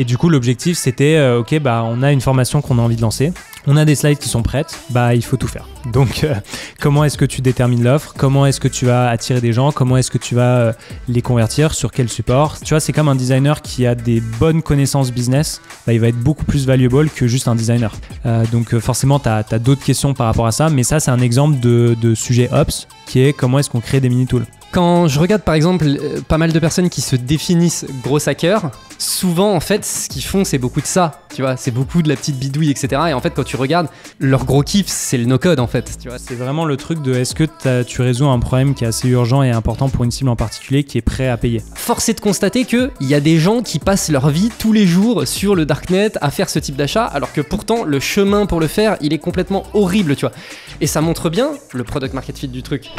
Et du coup, l'objectif, c'était, euh, ok, bah, on a une formation qu'on a envie de lancer, on a des slides qui sont prêtes, bah, il faut tout faire. Donc, euh, comment est-ce que tu détermines l'offre Comment est-ce que tu vas attirer des gens Comment est-ce que tu vas euh, les convertir Sur quel support Tu vois, c'est comme un designer qui a des bonnes connaissances business, bah, il va être beaucoup plus valuable que juste un designer. donc, forcément, tu as, d'autres questions par rapport à ça, mais ça, c'est un exemple de, de sujet Ops, qui est comment est-ce qu'on crée des mini-tools quand je regarde par exemple euh, pas mal de personnes qui se définissent gros hackers, souvent en fait ce qu'ils font c'est beaucoup de ça, tu vois, c'est beaucoup de la petite bidouille etc. Et en fait quand tu regardes, leur gros kiff c'est le no-code en fait, tu vois. C'est vraiment le truc de est-ce que tu résous un problème qui est assez urgent et important pour une cible en particulier qui est prêt à payer. Force est de constater qu'il y a des gens qui passent leur vie tous les jours sur le darknet à faire ce type d'achat alors que pourtant le chemin pour le faire il est complètement horrible, tu vois. Et ça montre bien le product market fit du truc.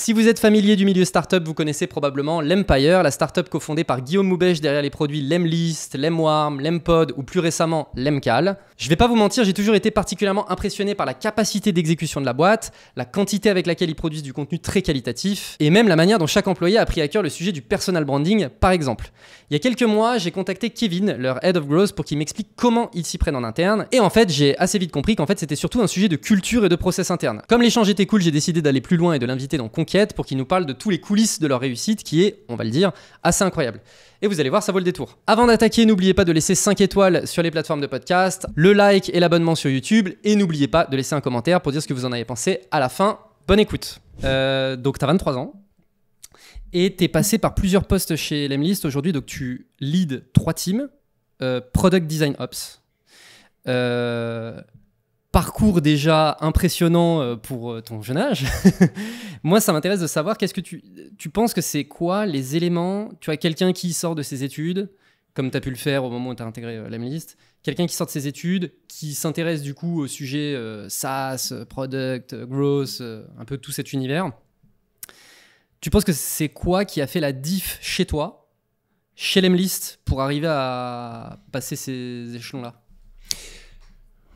Si vous êtes familier du milieu startup, vous connaissez probablement l'Empire, la startup cofondée par Guillaume Moubèche derrière les produits Lemlist, Lemwarm, Lempod ou plus récemment Lemcal. Je vais pas vous mentir, j'ai toujours été particulièrement impressionné par la capacité d'exécution de la boîte, la quantité avec laquelle ils produisent du contenu très qualitatif, et même la manière dont chaque employé a pris à cœur le sujet du personal branding, par exemple. Il y a quelques mois, j'ai contacté Kevin, leur head of growth, pour qu'il m'explique comment ils s'y prennent en interne, et en fait, j'ai assez vite compris qu'en fait, c'était surtout un sujet de culture et de process interne. Comme l'échange était cool, j'ai décidé d'aller plus loin et de l'inviter dans Conquête pour qu'il nous parle de tous les coulisses de leur réussite, qui est, on va le dire, assez incroyable et vous allez voir, ça vaut le détour. Avant d'attaquer, n'oubliez pas de laisser 5 étoiles sur les plateformes de podcast, le like et l'abonnement sur YouTube, et n'oubliez pas de laisser un commentaire pour dire ce que vous en avez pensé à la fin. Bonne écoute. Euh, donc, tu as 23 ans et tu es passé par plusieurs postes chez Lemlist aujourd'hui. Donc, tu leads trois teams euh, Product Design Ops, euh, parcours déjà impressionnant euh, pour euh, ton jeune âge, moi ça m'intéresse de savoir qu'est-ce que tu, tu penses que c'est quoi les éléments, tu as quelqu'un qui sort de ses études, comme tu as pu le faire au moment où tu as intégré euh, l'AMList, quelqu'un qui sort de ses études, qui s'intéresse du coup au sujet SaaS, product, growth, un peu tout cet univers. Tu penses que c'est quoi qui a fait la diff chez toi, chez l'Emlist pour arriver à passer ces échelons-là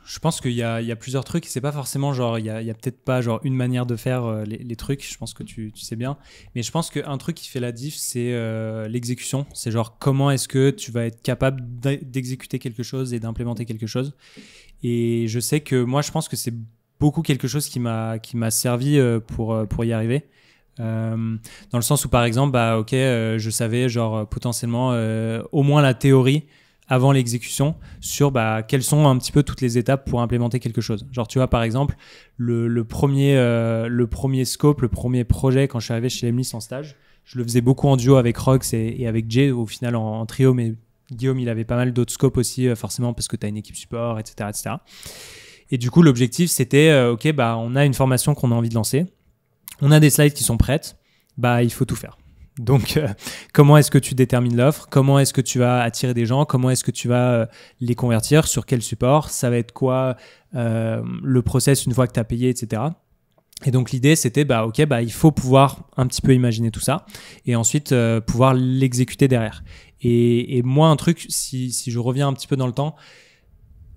je pense qu'il y, a, plusieurs trucs. C'est pas forcément genre, il y a, peut-être pas genre une manière de faire euh, les, trucs. Je pense que tu, sais bien. Mais je pense qu'un truc qui fait la diff, c'est euh, l'exécution. C'est genre comment est-ce que tu vas être capable d'exécuter quelque chose et d'implémenter quelque chose. Et je sais que moi, je pense que c'est beaucoup quelque chose qui m'a, qui m'a servi euh, pour, pour y arriver. dans le sens où par exemple, bah ok, je savais genre potentiellement au moins la théorie avant l'exécution sur bah, quelles sont un petit peu toutes les étapes pour implémenter quelque chose. Genre, tu vois, par exemple, le, premier, euh, le premier scope, le premier projet, quand je suis arrivé chez Emlis en stage, je le faisais beaucoup en duo avec Rox et, avec Jay, au final en, trio, mais Guillaume, il avait pas mal d'autres scopes aussi, euh, forcément, parce que tu as une équipe support, etc. etc. Et du coup, l'objectif, c'était, euh, OK, bah, on a une formation qu'on a envie de lancer, on a des slides qui sont prêtes, bah, il faut tout faire. Donc, euh, comment est-ce que tu détermines l'offre Comment est-ce que tu vas attirer des gens Comment est-ce que tu vas euh, les convertir Sur quel support Ça va être quoi euh, le process une fois que tu as payé, etc. Et donc l'idée c'était bah ok bah il faut pouvoir un petit peu imaginer tout ça et ensuite pouvoir l'exécuter derrière. Et, moi un truc si, je reviens un petit peu dans le temps,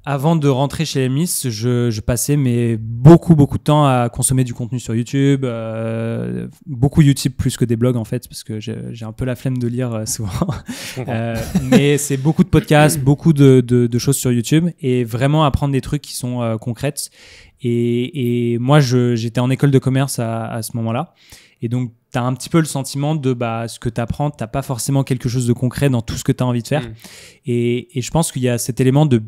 avant de rentrer chez Emis, je, je, passais mais beaucoup beaucoup de temps à consommer du contenu sur YouTube, euh, beaucoup YouTube plus que des blogs en fait, parce que j'ai un peu la flemme de lire euh, souvent. Euh, mais c'est beaucoup de podcasts, beaucoup de, de, de, choses sur YouTube et vraiment apprendre des trucs qui sont concrètes. Et, et moi, j'étais en école de commerce à, à ce moment-là. Et donc, tu as un petit peu le sentiment de bah, ce que tu apprends, tu pas forcément quelque chose de concret dans tout ce que tu as envie de faire. Mm. Et, et, je pense qu'il y a cet élément de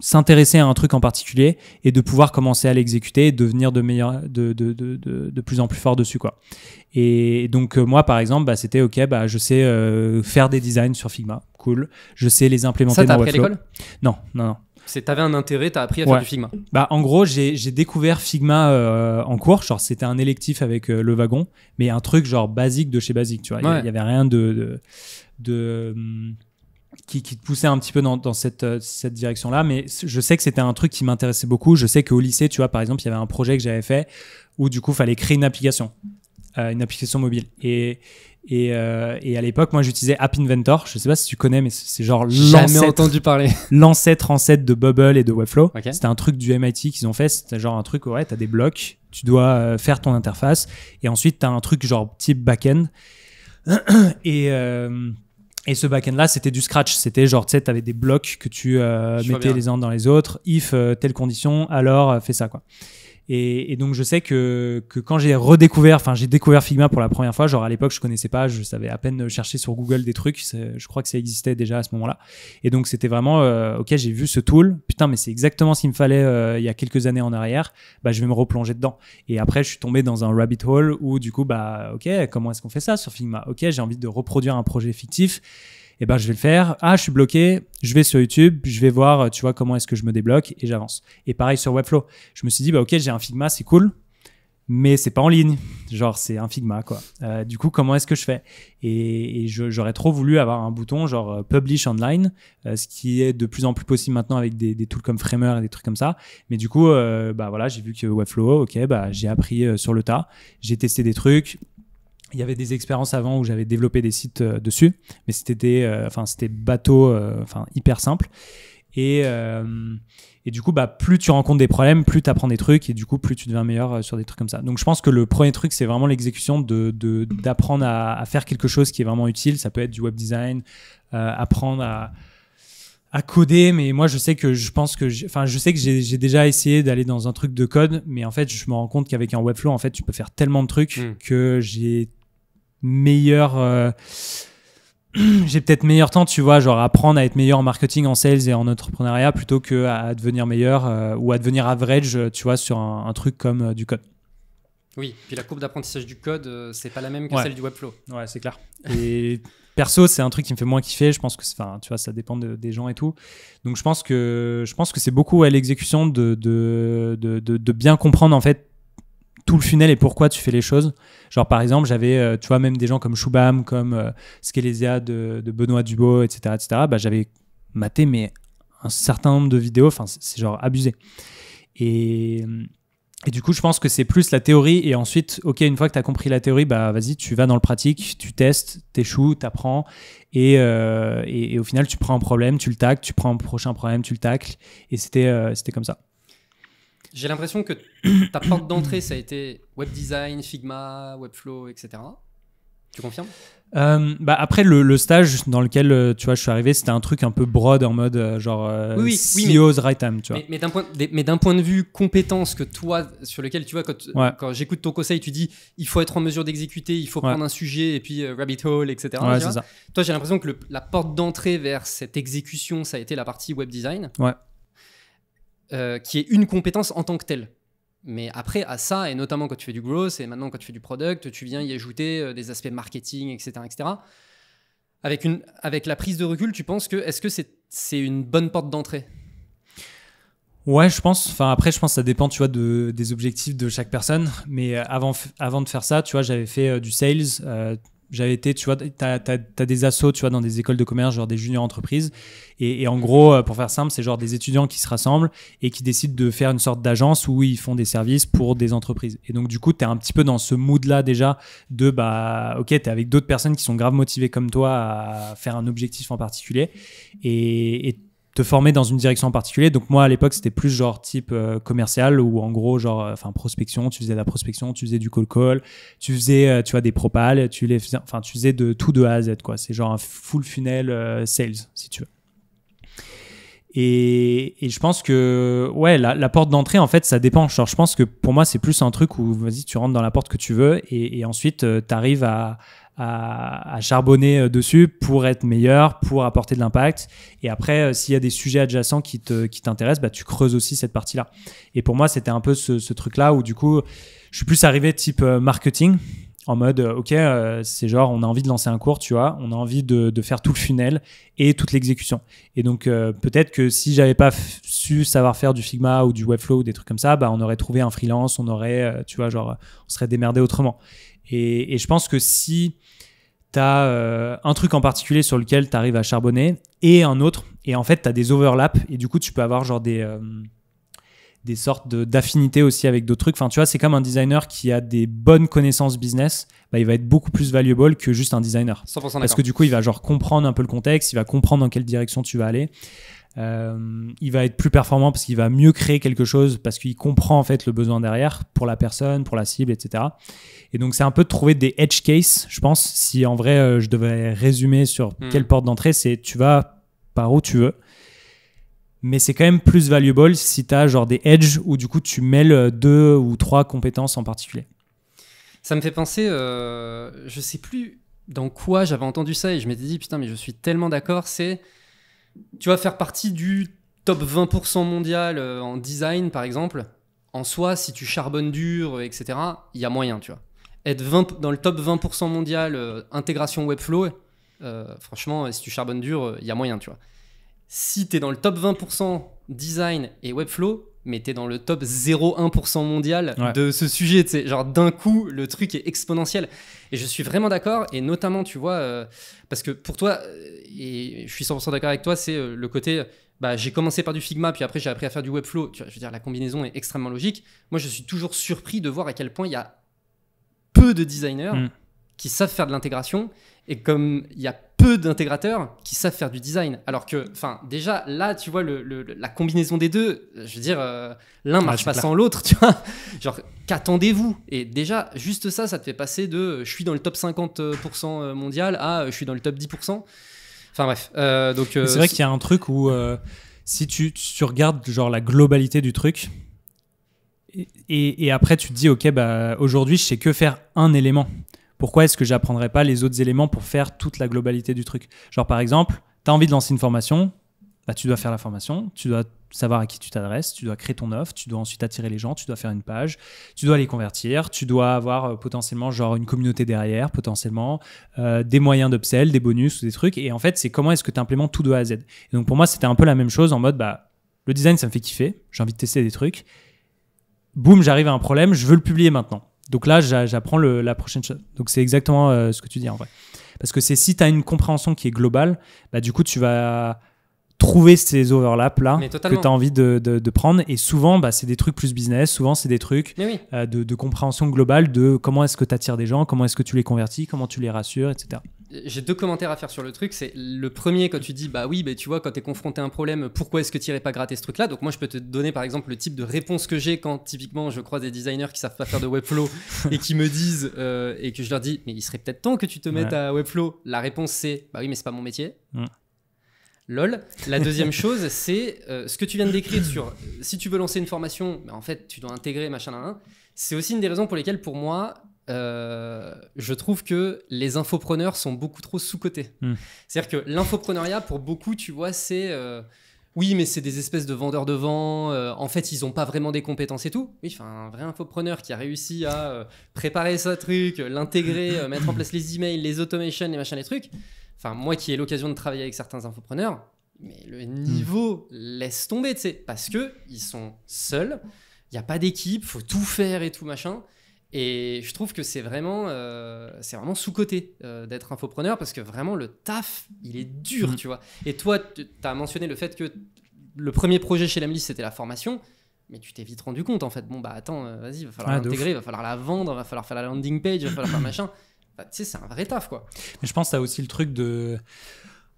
s'intéresser à un truc en particulier et de pouvoir commencer à l'exécuter et devenir de, meilleur, de, plus en plus fort dessus. Quoi. Et donc euh, moi, par exemple, bah, c'était OK, bah, je sais euh, faire des designs sur Figma, cool. Je sais les implémenter Ça, appris À l'école non, non, non. C'est t'avais un intérêt, t'as appris à faire du Figma. Bah en gros j'ai, découvert Figma euh, en cours, genre c'était un électif avec le wagon, mais un truc genre basique de chez basique, tu vois. Il y, avait rien de, hum, qui, te poussait un petit peu dans, cette, euh, cette direction-là. Mais je sais que c'était un truc qui m'intéressait beaucoup. Je sais qu'au lycée, tu vois, par exemple, il y avait un projet que j'avais fait où du coup, il fallait créer une application, euh, une application mobile. Et, euh, et, à l'époque, moi, j'utilisais App Inventor. Je sais pas si tu connais, mais c'est genre l'ancêtre. entendu parler. L'ancêtre ancêtre de Bubble et de Webflow. C'était un truc du MIT qu'ils ont fait. C'était genre un truc, ouais, as des blocs, tu dois faire ton interface. Et ensuite, tu as un truc genre type back-end. Et. Et ce backend là, c'était du scratch. C'était genre, tu sais, t'avais des blocs que tu euh, mettais les uns dans les autres. If euh, telle condition, alors euh, fais ça, quoi. Et, donc je sais que, quand j'ai redécouvert, enfin j'ai découvert Figma pour la première fois, genre à l'époque je connaissais pas, je savais à peine chercher sur Google des trucs, je crois que ça existait déjà à ce moment-là. Et donc c'était vraiment, euh, ok j'ai vu ce tool, putain mais c'est exactement ce qu'il me fallait euh, il y a quelques années en arrière, bah je vais me replonger dedans. Et après je suis tombé dans un rabbit hole où du coup bah ok comment est-ce qu'on fait ça sur Figma Ok j'ai envie de reproduire un projet fictif eh ben je vais le faire. Ah, je suis bloqué, je vais sur YouTube, je vais voir, tu vois, comment est-ce que je me débloque et j'avance. Et pareil sur Webflow. Je me suis dit, bah ok, j'ai un Figma, c'est cool, mais c'est pas en ligne. Genre, c'est un Figma, quoi. Euh, du coup, comment est-ce que je fais Et, j'aurais trop voulu avoir un bouton genre euh, Publish Online, euh, ce qui est de plus en plus possible maintenant avec des, tools comme Framer et des trucs comme ça. Mais du coup, bah voilà, j'ai vu que Webflow, ok, bah j'ai appris sur le tas, j'ai testé des trucs, il y avait des expériences avant où j'avais développé des sites euh, dessus, mais c'était euh, enfin c'était bateau, euh, enfin hyper simple. Et, et du coup, bah, plus tu rencontres des problèmes, plus tu apprends des trucs, et du coup, plus tu deviens meilleur sur des trucs comme ça. Donc, je pense que le premier truc, c'est vraiment l'exécution de, d'apprendre à, faire quelque chose qui est vraiment utile. Ça peut être du web design, apprendre à, à coder, mais moi je sais que je pense que, enfin je sais que j'ai déjà essayé d'aller dans un truc de code, mais en fait je me rends compte qu'avec un webflow en fait tu peux faire tellement de trucs hmm. que j'ai meilleur. Euh, j'ai peut-être meilleur temps, tu vois, genre apprendre à être meilleur en marketing, en sales et en entrepreneuriat plutôt que à devenir meilleur euh, ou à devenir average, euh, tu vois, sur un, truc comme du code. Oui, puis la courbe d'apprentissage du code, c'est pas la même que celle du Webflow. Ouais, c'est clair. Et perso, c'est un truc qui me fait moins kiffer. Je pense que, enfin, tu vois, ça dépend des gens et tout. Donc, je pense que, je pense que c'est beaucoup à l'exécution de, de, de, bien comprendre en fait tout le funnel et pourquoi tu fais les choses. Genre, par exemple, j'avais, euh, tu vois, même des gens comme Shubham, comme euh, de, de, Benoît Dubot, etc., bah, j'avais maté, mais un certain nombre de vidéos, enfin, c'est genre abusé. Et, euh, et du coup, je pense que c'est plus la théorie. Et ensuite, OK, une fois que tu as compris la théorie, bah vas-y, tu vas dans le pratique, tu testes, tu t'apprends. Et, euh, et, au final, tu prends un problème, tu le tacles, tu prends un prochain problème, tu le tacles. Et c'était euh, c'était comme ça. J'ai l'impression que ta porte d'entrée, ça a été web design, Figma, Webflow, etc. Tu confirmes euh, bah après le, stage dans lequel euh, tu vois je suis arrivé c'était un truc un peu broad en mode euh, genre oui, CEO's right time mais, d'un point, de vue compétence que toi sur lequel tu vois quand, quand j'écoute ton conseil tu dis il faut être en mesure d'exécuter il faut prendre un sujet et puis rabbit hole etc toi j'ai l'impression que la porte d'entrée vers cette exécution ça a été la partie web design ouais euh, qui est une compétence en tant que telle. Mais après, à ça, et notamment quand tu fais du growth, et maintenant quand tu fais du product, tu viens y ajouter euh, des aspects marketing, etc. etc. Avec, une, avec la prise de recul, tu penses que est-ce que c'est une bonne porte d'entrée Ouais, je pense. Enfin, après, je pense que ça dépend, tu vois, des objectifs de chaque personne. Mais euh, avant, avant de faire ça, tu vois, j'avais fait du sales j'avais été, tu vois, tu as, des assauts tu vois, dans des écoles de commerce, genre des juniors entreprises. Et, en gros, euh, pour faire simple, c'est genre des étudiants qui se rassemblent et qui décident de faire une sorte d'agence où ils font des services pour des entreprises. Et donc, du coup, tu es un petit peu dans ce mood-là déjà de, bah, ok, tu es avec d'autres personnes qui sont grave motivées comme toi à faire un objectif en particulier. et te former dans une direction en particulier. Donc moi à l'époque c'était plus genre type euh, commercial ou en gros genre euh, enfin prospection, tu faisais de la prospection, tu faisais du call call, tu faisais euh, tu vois des propals, tu les enfin tu faisais de tout de A à Z quoi. C'est genre un full funnel sales si tu veux. Et, et je pense que ouais la, porte d'entrée en fait ça dépend. Genre je pense que pour moi c'est plus un truc où vas-y tu rentres dans la porte que tu veux et, et ensuite tu arrives à à, charbonner euh, dessus pour être meilleur, pour apporter de l'impact. Et après, euh, s'il y a des sujets adjacents qui t'intéressent, qui bah, tu creuses aussi cette partie-là. Et pour moi, c'était un peu ce, truc-là où du coup, je suis plus arrivé type euh, marketing en mode ok c'est genre on a envie de lancer un cours tu vois on a envie de, faire tout le funnel et toute l'exécution et donc peut-être que si j'avais pas su savoir faire du Figma ou du Webflow ou des trucs comme ça bah on aurait trouvé un freelance on aurait tu vois genre on serait démerdé autrement et, je pense que si tu as euh, un truc en particulier sur lequel tu arrives à charbonner et un autre, et en fait, tu as des overlaps, et du coup, tu peux avoir genre des, euh, des sortes d'affinités aussi avec d'autres trucs. Enfin, tu vois, c'est comme un designer qui a des bonnes connaissances business, bah, il va être beaucoup plus valuable que juste un designer. 100% Parce que du coup, il va genre comprendre un peu le contexte, il va comprendre dans quelle direction tu vas aller. Euh, il va être plus performant parce qu'il va mieux créer quelque chose, parce qu'il comprend en fait le besoin derrière pour la personne, pour la cible, etc. Et donc c'est un peu de trouver des edge cases, je pense. Si en vrai euh, je devais résumer sur hmm. quelle porte d'entrée, c'est tu vas par où tu veux. Mais c'est quand même plus valuable si tu as genre des edge où du coup tu mêles euh, deux ou trois compétences en particulier. Ça me fait penser, euh, je sais plus dans quoi j'avais entendu ça et je m'étais dit putain mais je suis tellement d'accord, c'est tu vas faire partie du top 20% mondial euh, en design, par exemple. En soi, si tu charbonnes dur, euh, etc., il y a moyen, tu vois. Être dans le top 20% mondial, euh, intégration Webflow, franchement, si tu charbonnes dur, il y a moyen, tu vois si tu es dans le top 20% design et webflow, mais t'es dans le top 0,1% mondial de ce sujet. T'sais. Genre, d'un coup, le truc est exponentiel. Et je suis vraiment d'accord. Et notamment, tu vois, euh, parce que pour toi, euh, et je suis 100% d'accord avec toi, c'est euh, le côté. Bah, j'ai commencé par du Figma, puis après j'ai appris à faire du Webflow. Tu vois, je veux dire, la combinaison est extrêmement logique. Moi, je suis toujours surpris de voir à quel point il y a peu de designers mm qui savent faire de l'intégration et comme il y a peu d'intégrateurs qui savent faire du design. Alors que, enfin, déjà, là, tu vois, le, la combinaison des deux, je veux dire, euh, l'un ah, marche pas sans l'autre, tu vois. Genre, qu'attendez-vous Et déjà, juste ça, ça te fait passer de euh, je suis dans le top 50% euh, mondial à je suis dans le top 10%. Enfin, bref. donc, c'est vrai qu'il y a un truc où, si tu, tu regardes, genre, la globalité du truc, et, et, après tu te dis ok bah aujourd'hui je sais que faire un élément pourquoi est-ce que j'apprendrais pas les autres éléments pour faire toute la globalité du truc Genre, par exemple, tu as envie de lancer une formation, bah, tu dois faire la formation, tu dois savoir à qui tu t'adresses, tu dois créer ton offre, tu dois ensuite attirer les gens, tu dois faire une page, tu dois les convertir, tu dois avoir euh, potentiellement genre une communauté derrière, potentiellement euh, des moyens d'upsell, des bonus ou des trucs. Et en fait, c'est comment est-ce que tu implémentes tout de A à Z. Et donc pour moi, c'était un peu la même chose en mode bah le design ça me fait kiffer, j'ai envie de tester des trucs. Boum, j'arrive à un problème, je veux le publier maintenant. Donc là, j'apprends la prochaine chose. Donc c'est exactement euh, ce que tu dis en vrai. Parce que c'est si tu as une compréhension qui est globale, bah, du coup, tu vas trouver ces overlaps là que tu as envie de, prendre et souvent bah, c'est des trucs plus business souvent c'est des trucs euh, de, de, compréhension globale de comment est-ce que tu attires des gens comment est-ce que tu les convertis comment tu les rassures etc j'ai deux commentaires à faire sur le truc. C'est le premier quand tu dis bah oui, mais tu vois quand tu es confronté à un problème, pourquoi est-ce que tu irais pas gratter ce truc-là Donc moi je peux te donner par exemple le type de réponse que j'ai quand typiquement je croise des designers qui savent pas faire de Webflow et qui me disent euh, et que je leur dis mais il serait peut-être temps que tu te mettes à Webflow. La réponse c'est bah oui mais c'est pas mon métier. Lol. La deuxième chose, c'est euh, ce que tu viens de décrire sur si tu veux lancer une formation, mais bah, en fait, tu dois intégrer machin. C'est aussi une des raisons pour lesquelles, pour moi, euh, je trouve que les infopreneurs sont beaucoup trop sous-cotés. Hmm. C'est-à-dire que l'infopreneuriat, pour beaucoup, tu vois, c'est. Euh, oui, mais c'est des espèces de vendeurs de vent. Euh, en fait, ils n'ont pas vraiment des compétences et tout. Oui, enfin, un vrai infopreneur qui a réussi à préparer sa truc, l'intégrer, mettre en place les emails, les automations, les machins, les trucs. Enfin, moi qui ai l'occasion de travailler avec certains infopreneurs, mais le hmm. niveau laisse tomber, tu sais, parce que ils sont seuls. Il n'y a pas d'équipe, faut tout faire et tout machin. Et je trouve que c'est vraiment, euh, c'est vraiment sous-côté euh, d'être infopreneur parce que vraiment le taf, il est dur, mhm. tu vois. Et toi, tu as mentionné le fait que le premier projet chez Lamlis, c'était la formation. Mais tu t'es vite rendu compte en fait. Bon, bah attends, euh, vas-y, il va falloir ah, l'intégrer Il va falloir la vendre, il va falloir faire la landing page, va falloir faire machin. Bah, tu sais, c'est un vrai taf quoi. Mais je pense que tu as aussi le truc de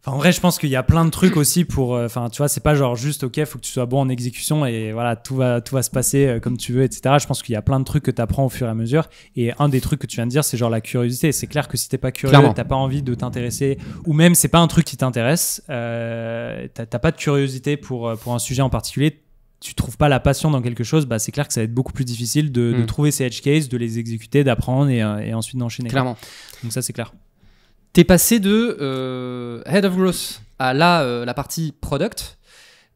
en vrai, je pense qu'il y a plein de trucs aussi pour. Euh, enfin, tu vois, c'est pas genre juste, ok, faut que tu sois bon en exécution et voilà, tout va, tout va se passer euh, comme tu veux, etc. Je pense qu'il y a plein de trucs que tu apprends au fur et à mesure. Et un des trucs que tu viens de dire, c'est genre la curiosité. C'est clair que si t'es pas curieux, t'as pas envie de t'intéresser, ou même c'est pas un truc qui t'intéresse, euh, t'as pas de curiosité pour, euh, pour un sujet en particulier, tu trouves pas la passion dans quelque chose, bah c'est clair que ça va être beaucoup plus difficile de, hmm. trouver ces edge cases, de les exécuter, d'apprendre et, et ensuite d'enchaîner. Clairement. Donc ça, c'est clair. T'es passé de euh, Head of Growth à euh, la partie product.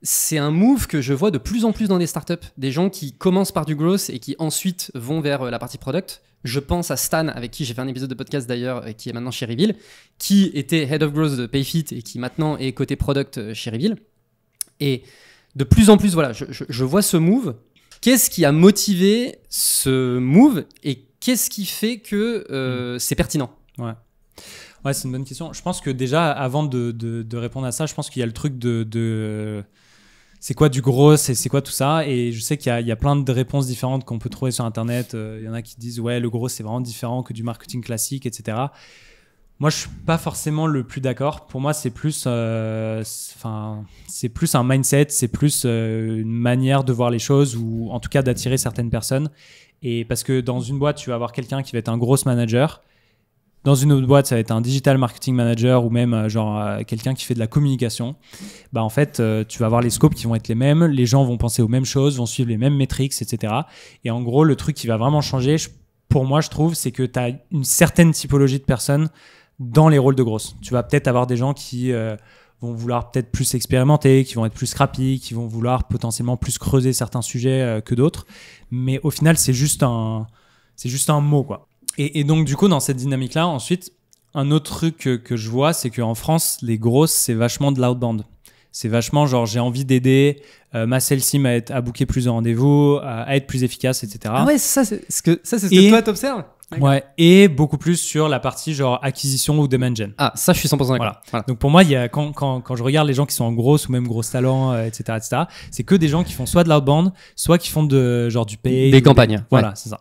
C'est un move que je vois de plus en plus dans des startups. Des gens qui commencent par du growth et qui ensuite vont vers euh, la partie product. Je pense à Stan, avec qui j'ai fait un épisode de podcast d'ailleurs, qui est maintenant chez Reveal, qui était Head of Growth de PayFit et qui maintenant est côté product chez Reveal. Et de plus en plus, voilà, je, vois ce move. Qu'est-ce qui a motivé ce move et qu'est-ce qui fait que mm. c'est pertinent ouais. Ouais, c'est une bonne question. Je pense que déjà, avant de, répondre à ça, je pense qu'il y a le truc de. c'est quoi du gros, c'est quoi tout ça Et je sais qu'il y, a plein de réponses différentes qu'on peut trouver sur Internet. Euh, il y en a qui disent, ouais, le gros, c'est vraiment différent que du marketing classique, etc. Moi, je suis pas forcément le plus d'accord. Pour moi, c'est plus, euh, c'est plus un mindset, c'est plus euh, une manière de voir les choses ou en tout cas d'attirer certaines personnes. Et parce que dans une boîte, tu vas avoir quelqu'un qui va être un gros manager dans une autre boîte, ça va être un digital marketing manager ou même euh, genre euh, quelqu'un qui fait de la communication. Bah en fait, euh, tu vas avoir les scopes qui vont être les mêmes, les gens vont penser aux mêmes choses, vont suivre les mêmes métriques, etc. Et en gros, le truc qui va vraiment changer, pour moi, je trouve, c'est que tu as une certaine typologie de personnes dans les rôles de grosses. Tu vas peut-être avoir des gens qui vont vouloir peut-être plus expérimenter, qui vont être plus scrappy, qui vont vouloir potentiellement plus creuser certains sujets que d'autres. Mais au final, c'est juste un, c'est juste un mot, quoi. Et, donc, du coup, dans cette dynamique-là, ensuite, un autre truc que, je vois, c'est qu'en France, les grosses, c'est vachement de l'outbound. C'est vachement genre, j'ai envie d'aider euh, ma sales team à, être, à booker plus de rendez-vous, à, être plus efficace, etc. Ah ouais, ça, c'est ce que, ça, c'est toi, t'observes Ouais, et beaucoup plus sur la partie genre acquisition ou demand gen. Ah, ça, je suis 100% d'accord. Voilà. Donc pour moi, il y a, quand, quand, quand, je regarde les gens qui sont en grosses ou même gros talent, etc., euh, etc., c'est que des gens qui font soit de l'outbound, soit qui font de, genre du pay. Des campagnes. Voilà, c'est ça.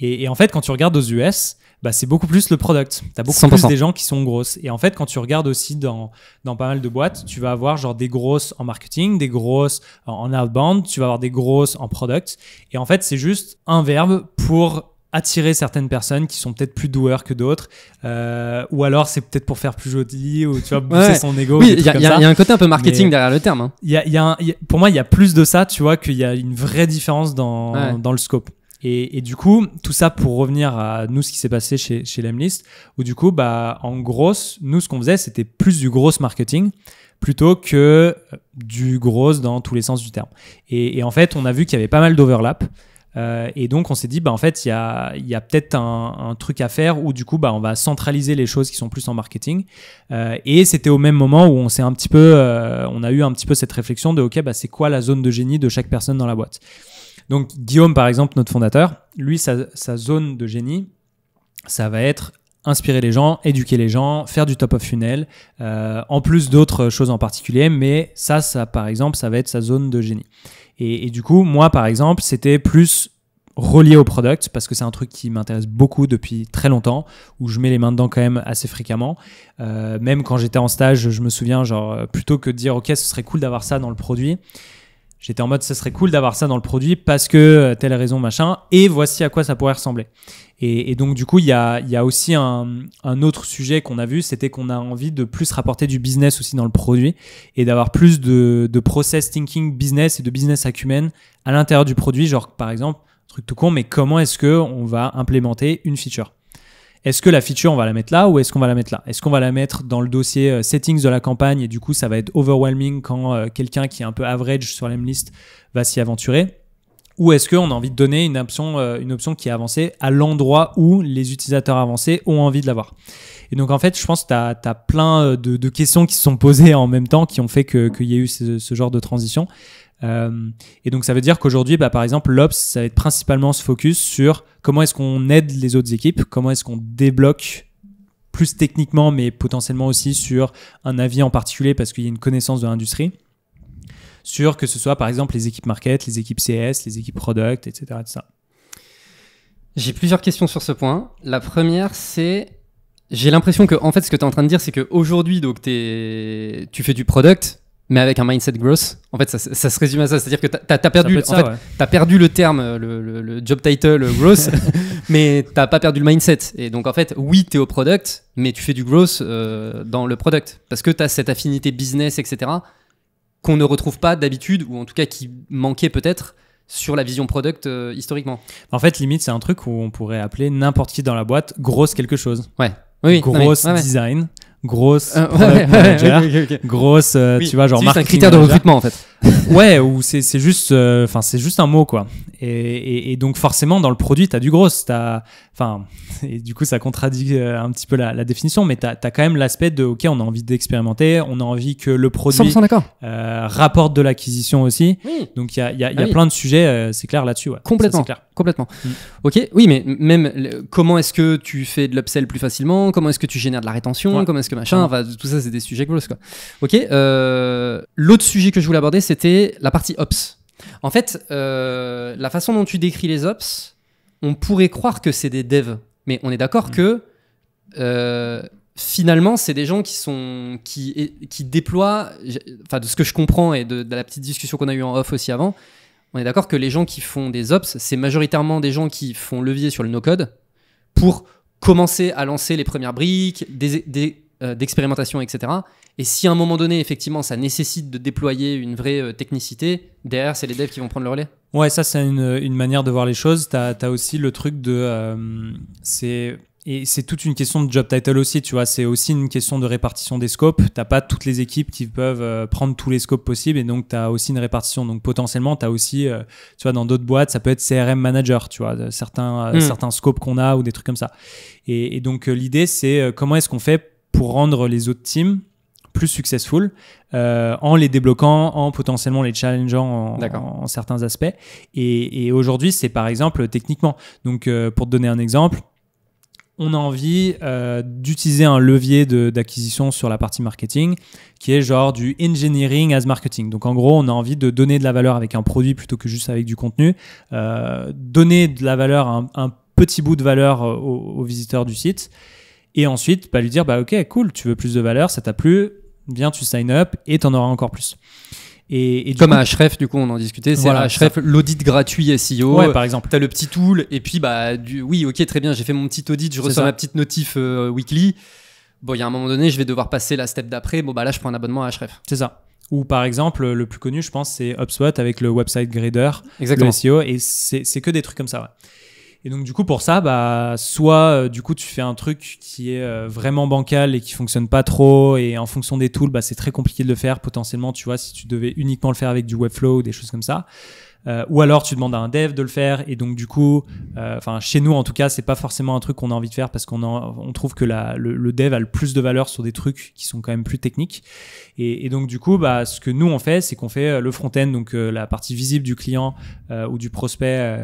Et, et, en fait, quand tu regardes aux US, bah, c'est beaucoup plus le product. Tu as beaucoup plus des gens qui sont grosses. Et en fait, quand tu regardes aussi dans, dans pas mal de boîtes, tu vas avoir genre des grosses en marketing, des grosses en outbound, tu vas avoir des grosses en product. Et en fait, c'est juste un verbe pour attirer certaines personnes qui sont peut-être plus doueurs que d'autres euh, ou alors c'est peut-être pour faire plus joli ou tu vois booster son ego oui il y, a un côté un peu marketing derrière le terme hein. y a, a pour moi il y a plus de ça tu vois qu'il y a une vraie différence dans, dans le scope et, du coup, tout ça pour revenir à nous, ce qui s'est passé chez, chez Lemlist, où du coup, bah, en gros, nous, ce qu'on faisait, c'était plus du gros marketing plutôt que euh, du gros dans tous les sens du terme. Et, en fait, on a vu qu'il y avait pas mal d'overlap. Euh, et donc, on s'est dit, bah, en fait, il y a, y a peut-être un, truc à faire où, du coup, bah, on va centraliser les choses qui sont plus en marketing. Euh, et c'était au même moment où on s'est un petit peu, on a eu un petit peu cette réflexion de, OK, bah, c'est quoi la zone de génie de chaque personne dans la boîte? Donc Guillaume, par exemple, notre fondateur, lui, sa, zone de génie, ça va être inspirer les gens, éduquer les gens, faire du top of funnel, euh, en plus d'autres choses en particulier, mais ça, ça, par exemple, ça va être sa zone de génie. Et, du coup, moi, par exemple, c'était plus relié au product parce que c'est un truc qui m'intéresse beaucoup depuis très longtemps où je mets les mains dedans quand même assez fréquemment euh, même quand j'étais en stage je me souviens genre plutôt que de dire ok ce serait cool d'avoir ça dans le produit J'étais en mode, ça serait cool d'avoir ça dans le produit parce que euh, telle raison, machin, et voici à quoi ça pourrait ressembler. Et, donc, du coup, il y a, aussi un, autre sujet qu'on a vu, c'était qu'on a envie de plus rapporter du business aussi dans le produit et d'avoir plus de, de, process thinking business et de business acumen à l'intérieur du produit. Genre, par exemple, truc tout con, mais comment est-ce que on va implémenter une feature est-ce que la feature, on va la mettre là ou est-ce qu'on va la mettre là Est-ce qu'on va la mettre dans le dossier euh, settings de la campagne et du coup, ça va être overwhelming quand euh, quelqu'un qui est un peu average sur la list va s'y aventurer Ou est-ce qu'on a envie de donner une option, euh, une option qui est avancée à l'endroit où les utilisateurs avancés ont envie de l'avoir Et donc, en fait, je pense que tu as, plein de, questions qui se sont posées en même temps qui ont fait qu'il y ait eu ce genre de transition. Euh, et donc ça veut dire qu'aujourd'hui, bah, par exemple, l'Ops, ça va être principalement ce focus sur comment est-ce qu'on aide les autres équipes, comment est-ce qu'on débloque plus techniquement, mais potentiellement aussi sur un avis en particulier parce qu'il y a une connaissance de l'industrie, sur que ce soit par exemple les équipes market, les équipes CS, les équipes product, etc. J'ai plusieurs questions sur ce point. La première, c'est j'ai l'impression que en fait, ce que tu es en train de dire, c'est qu'aujourd'hui, donc tu fais du product, mais avec un mindset growth. En fait, ça, se résume à ça. C'est-à-dire que tu as, perdu, as perdu le terme, le, job title growth, mais tu pas perdu le mindset. Et donc, en fait, oui, tu es au product, mais tu fais du growth euh, dans le product. Parce que tu as cette affinité business, etc., qu'on ne retrouve pas d'habitude, ou en tout cas qui manquait peut-être sur la vision product euh, historiquement. En fait, limite, c'est un truc où on pourrait appeler n'importe qui dans la boîte grosse quelque chose. Ouais. Oui, grosse design grosse euh, grosse, euh, tu vois, genre. C'est un critère de recrutement en fait. ouais, ou c'est juste, euh, enfin, c'est juste un mot quoi. Et, donc forcément dans le produit, t'as du gros, t'as, enfin, et du coup ça contradit un petit peu la, définition, mais t'as as quand même l'aspect de, ok, on a envie d'expérimenter, on a envie que le produit rapporte de l'acquisition aussi. Donc il y a, y a, ah plein de sujets, c'est clair là-dessus. Complètement. clair. Complètement. Mm. Ok, oui, mais même comment est-ce que tu fais de l'upsell plus facilement Comment est-ce que tu génères de la rétention machin, tout ça, c'est des sujets gros quoi. Ok. Euh, l'autre sujet que je voulais aborder, c'était la partie ops. En fait, euh, la façon dont tu décris les ops, on pourrait croire que c'est des devs, mais on est d'accord mm. que euh, finalement, c'est des gens qui sont qui qui déploient. Enfin, de ce que je comprends et de, la petite discussion qu'on a eu en off aussi avant, on est d'accord que les gens qui font des ops, c'est majoritairement des gens qui font levier sur le no-code pour commencer à lancer les premières briques, des, euh, d'expérimentation, etc. Et si à un moment donné, effectivement, ça nécessite de déployer une vraie euh, technicité, derrière, c'est les devs qui vont prendre le relais Ouais, ça, c'est une, une, manière de voir les choses. Tu as, aussi le truc de. Euh, c'est. Et c'est toute une question de job title aussi, tu vois. C'est aussi une question de répartition des scopes. T'as pas toutes les équipes qui peuvent prendre tous les scopes possibles et donc tu as aussi une répartition. Donc potentiellement, tu as aussi, tu vois, dans d'autres boîtes, ça peut être CRM manager, tu vois, certains, hmm. certains scopes qu'on a ou des trucs comme ça. et donc l'idée, c'est comment est-ce qu'on fait pour rendre les autres teams plus successful euh, en les débloquant, en potentiellement les challengeant en, en, certains aspects. Et, aujourd'hui, c'est par exemple techniquement. Donc, euh, pour te donner un exemple, on a envie euh, d'utiliser un levier d'acquisition sur la partie marketing qui est genre du engineering as marketing. Donc en gros, on a envie de donner de la valeur avec un produit plutôt que juste avec du contenu, donner de la valeur, un, petit bout de valeur aux, aux visiteurs du site et ensuite, bah, lui dire, bah, ok, cool, tu veux plus de valeur, ça t'a plu, viens, tu sign up et t'en auras encore plus. Et, Comme à HREF, du coup, on en discutait, c'est HREF, l'audit gratuit SEO. Ouais, par exemple. T'as le petit tool, et puis, bah, du, oui, ok, très bien, j'ai fait mon petit audit, je reçois ma petite notif euh, weekly. Bon, il y a un moment donné, je vais devoir passer la step d'après. Bon, bah là, je prends un abonnement à HREF. C'est ça. Ou par exemple, le plus connu, je pense, c'est HubSpot avec le website grader, Exactement. SEO, et c'est que des trucs comme ça. Ouais. Et donc du coup pour ça, bah soit euh, du coup tu fais un truc qui est euh, vraiment bancal et qui fonctionne pas trop et en fonction des tools, bah, c'est très compliqué de le faire potentiellement. Tu vois si tu devais uniquement le faire avec du Webflow ou des choses comme ça. Euh, ou alors tu demandes à un dev de le faire et donc du coup, enfin chez nous en tout cas, c'est pas forcément un truc qu'on a envie de faire parce qu'on on trouve que la, le, dev a le plus de valeur sur des trucs qui sont quand même plus techniques. Et, donc du coup, bah, ce que nous on fait, c'est qu'on fait le front-end, donc la partie visible du client ou du prospect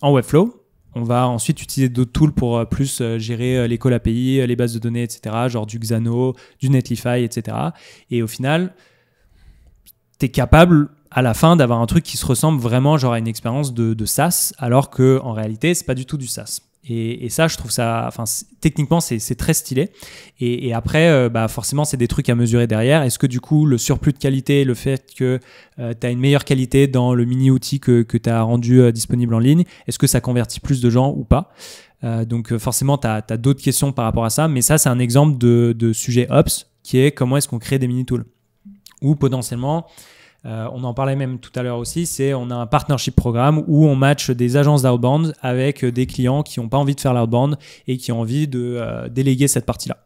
en Webflow. On va ensuite utiliser d'autres tools pour euh, plus euh, gérer euh, les calls API, les bases de données, etc., genre du Xano, du Netlify, etc. Et au final, tu es capable à la fin d'avoir un truc qui se ressemble vraiment genre à une expérience de, de SaaS, alors que en réalité, c'est pas du tout du SaaS. Et, et, ça, je trouve ça, enfin, techniquement, c'est très stylé. Et, et après, euh, bah, forcément, c'est des trucs à mesurer derrière. Est-ce que du coup, le surplus de qualité, le fait que euh, tu as une meilleure qualité dans le mini-outil que, que tu as rendu euh, disponible en ligne, est-ce que ça convertit plus de gens ou pas Donc, forcément, tu as, d'autres questions par rapport à ça. Mais ça, c'est un exemple de, de, sujet Ops qui est comment est-ce qu'on crée des mini-tools ou potentiellement euh, on en parlait même tout à l'heure aussi, c'est on a un partnership programme où on match des agences d'outbound avec des clients qui n'ont pas envie de faire l'outbound et qui ont envie de euh, déléguer cette partie-là.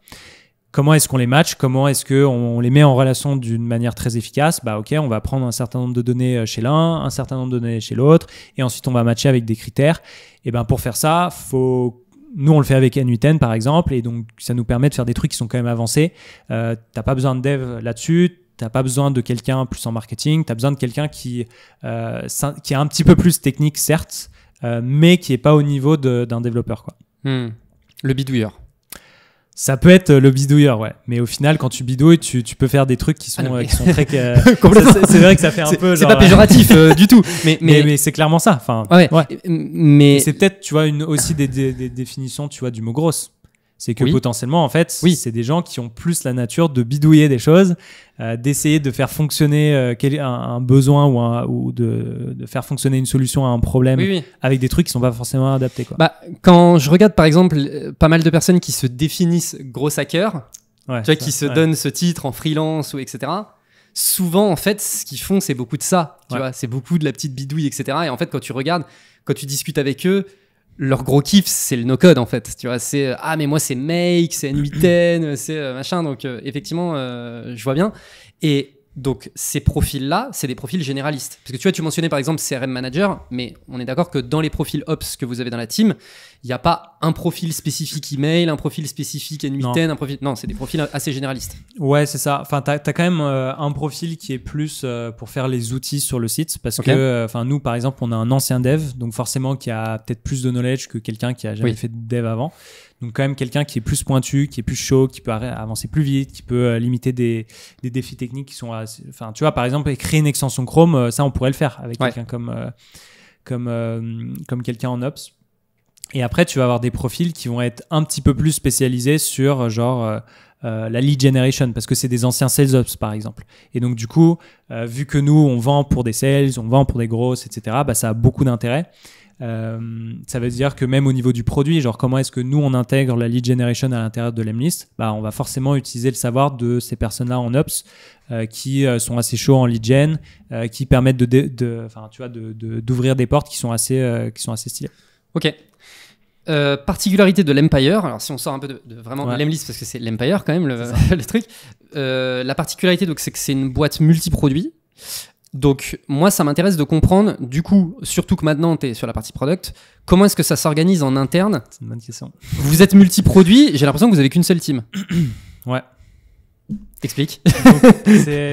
Comment est-ce qu'on les match Comment est-ce qu'on les met en relation d'une manière très efficace Bah ok, on va prendre un certain nombre de données euh, chez l'un, un certain nombre de données chez l'autre, et ensuite on va matcher avec des critères. Et ben pour faire ça, faut nous, on le fait avec N8N par exemple, et donc ça nous permet de faire des trucs qui sont quand même avancés. T'as pas besoin de dev là-dessus, T'as pas besoin de quelqu'un plus en marketing, tu as besoin de quelqu'un qui, euh, qui est un petit peu plus technique, certes, euh, mais qui est pas au niveau d'un développeur. Quoi. Hmm. Le bidouilleur. Ça peut être euh, le bidouilleur, ouais. Mais au final, quand tu bidouilles, tu, peux faire des trucs qui ah euh, sont, très. c'est vrai que ça fait un peu. C'est pas péjoratif du tout. Mais, mais... mais, c'est clairement ça. Enfin, Mais c'est peut-être, tu vois, une, aussi des, définitions, tu vois, du mot grosse. C'est que potentiellement, en fait, oui. c'est des gens qui ont plus la nature de bidouiller des choses, euh, d'essayer de faire fonctionner euh, quel, un, besoin ou, de, faire fonctionner une solution à un problème avec des trucs qui sont pas forcément adaptés. Quoi. Bah, quand je regarde, par exemple, euh, pas mal de personnes qui se définissent gros hackers, qui se donnent ce titre en freelance ou etc., souvent, en fait, ce qu'ils font, c'est beaucoup de ça. c'est beaucoup de la petite bidouille, etc. Et en fait, quand tu regardes, quand tu discutes avec eux, leur gros kiff, c'est le no-code en fait. Tu vois, c'est euh, ah mais moi c'est Make, c'est N8N, c'est euh, machin. Donc euh, effectivement, je vois bien. Et donc ces profils-là, c'est des profils généralistes. Parce que tu vois, tu mentionnais par exemple CRM Manager, mais on est d'accord que dans les profils Ops que vous avez dans la team, il n'y a pas un profil spécifique email, un profil spécifique n un profil... Non, c'est des profils assez généralistes. Ouais, c'est ça. Enfin, tu as, quand même euh, un profil qui est plus euh, pour faire les outils sur le site, parce que euh, enfin nous, par exemple, on a un ancien dev, donc forcément qui a peut-être plus de knowledge que quelqu'un qui a jamais fait de dev avant. Donc quand même quelqu'un qui est plus pointu, qui est plus chaud, qui peut avancer plus vite, qui peut euh, limiter des, défis techniques qui sont... Enfin, tu vois, par exemple, créer une extension Chrome, euh, ça, on pourrait le faire avec quelqu'un comme, euh, comme, quelqu'un en Ops. Et après, tu vas avoir des profils qui vont être un petit peu plus spécialisés sur genre... la lead generation parce que c'est des anciens sales ops par exemple. Et donc du coup, vu que nous on vend pour des sales, on vend pour des grosses, etc. Bah, ça a beaucoup d'intérêt. Euh, ça veut dire que même au niveau du produit, genre comment est-ce que nous on intègre la lead generation à l'intérieur de l'Emlist bah, On va forcément utiliser le savoir de ces personnes-là en Ops euh, qui euh, sont assez chauds en lead gen, qui permettent de, d'ouvrir des portes qui sont assez, qui sont assez stylées. Ok. particularité de l'Empire, alors si on sort un peu de, vraiment parce que c'est l'Empire quand même le, truc, la particularité donc c'est que c'est une boîte multiproduit, donc moi, ça m'intéresse de comprendre, du coup, surtout que maintenant tu es sur la partie product, comment est-ce que ça s'organise en interne C'est une question. Vous êtes multi-produits, j'ai l'impression que vous avez qu'une seule team. ouais. Explique.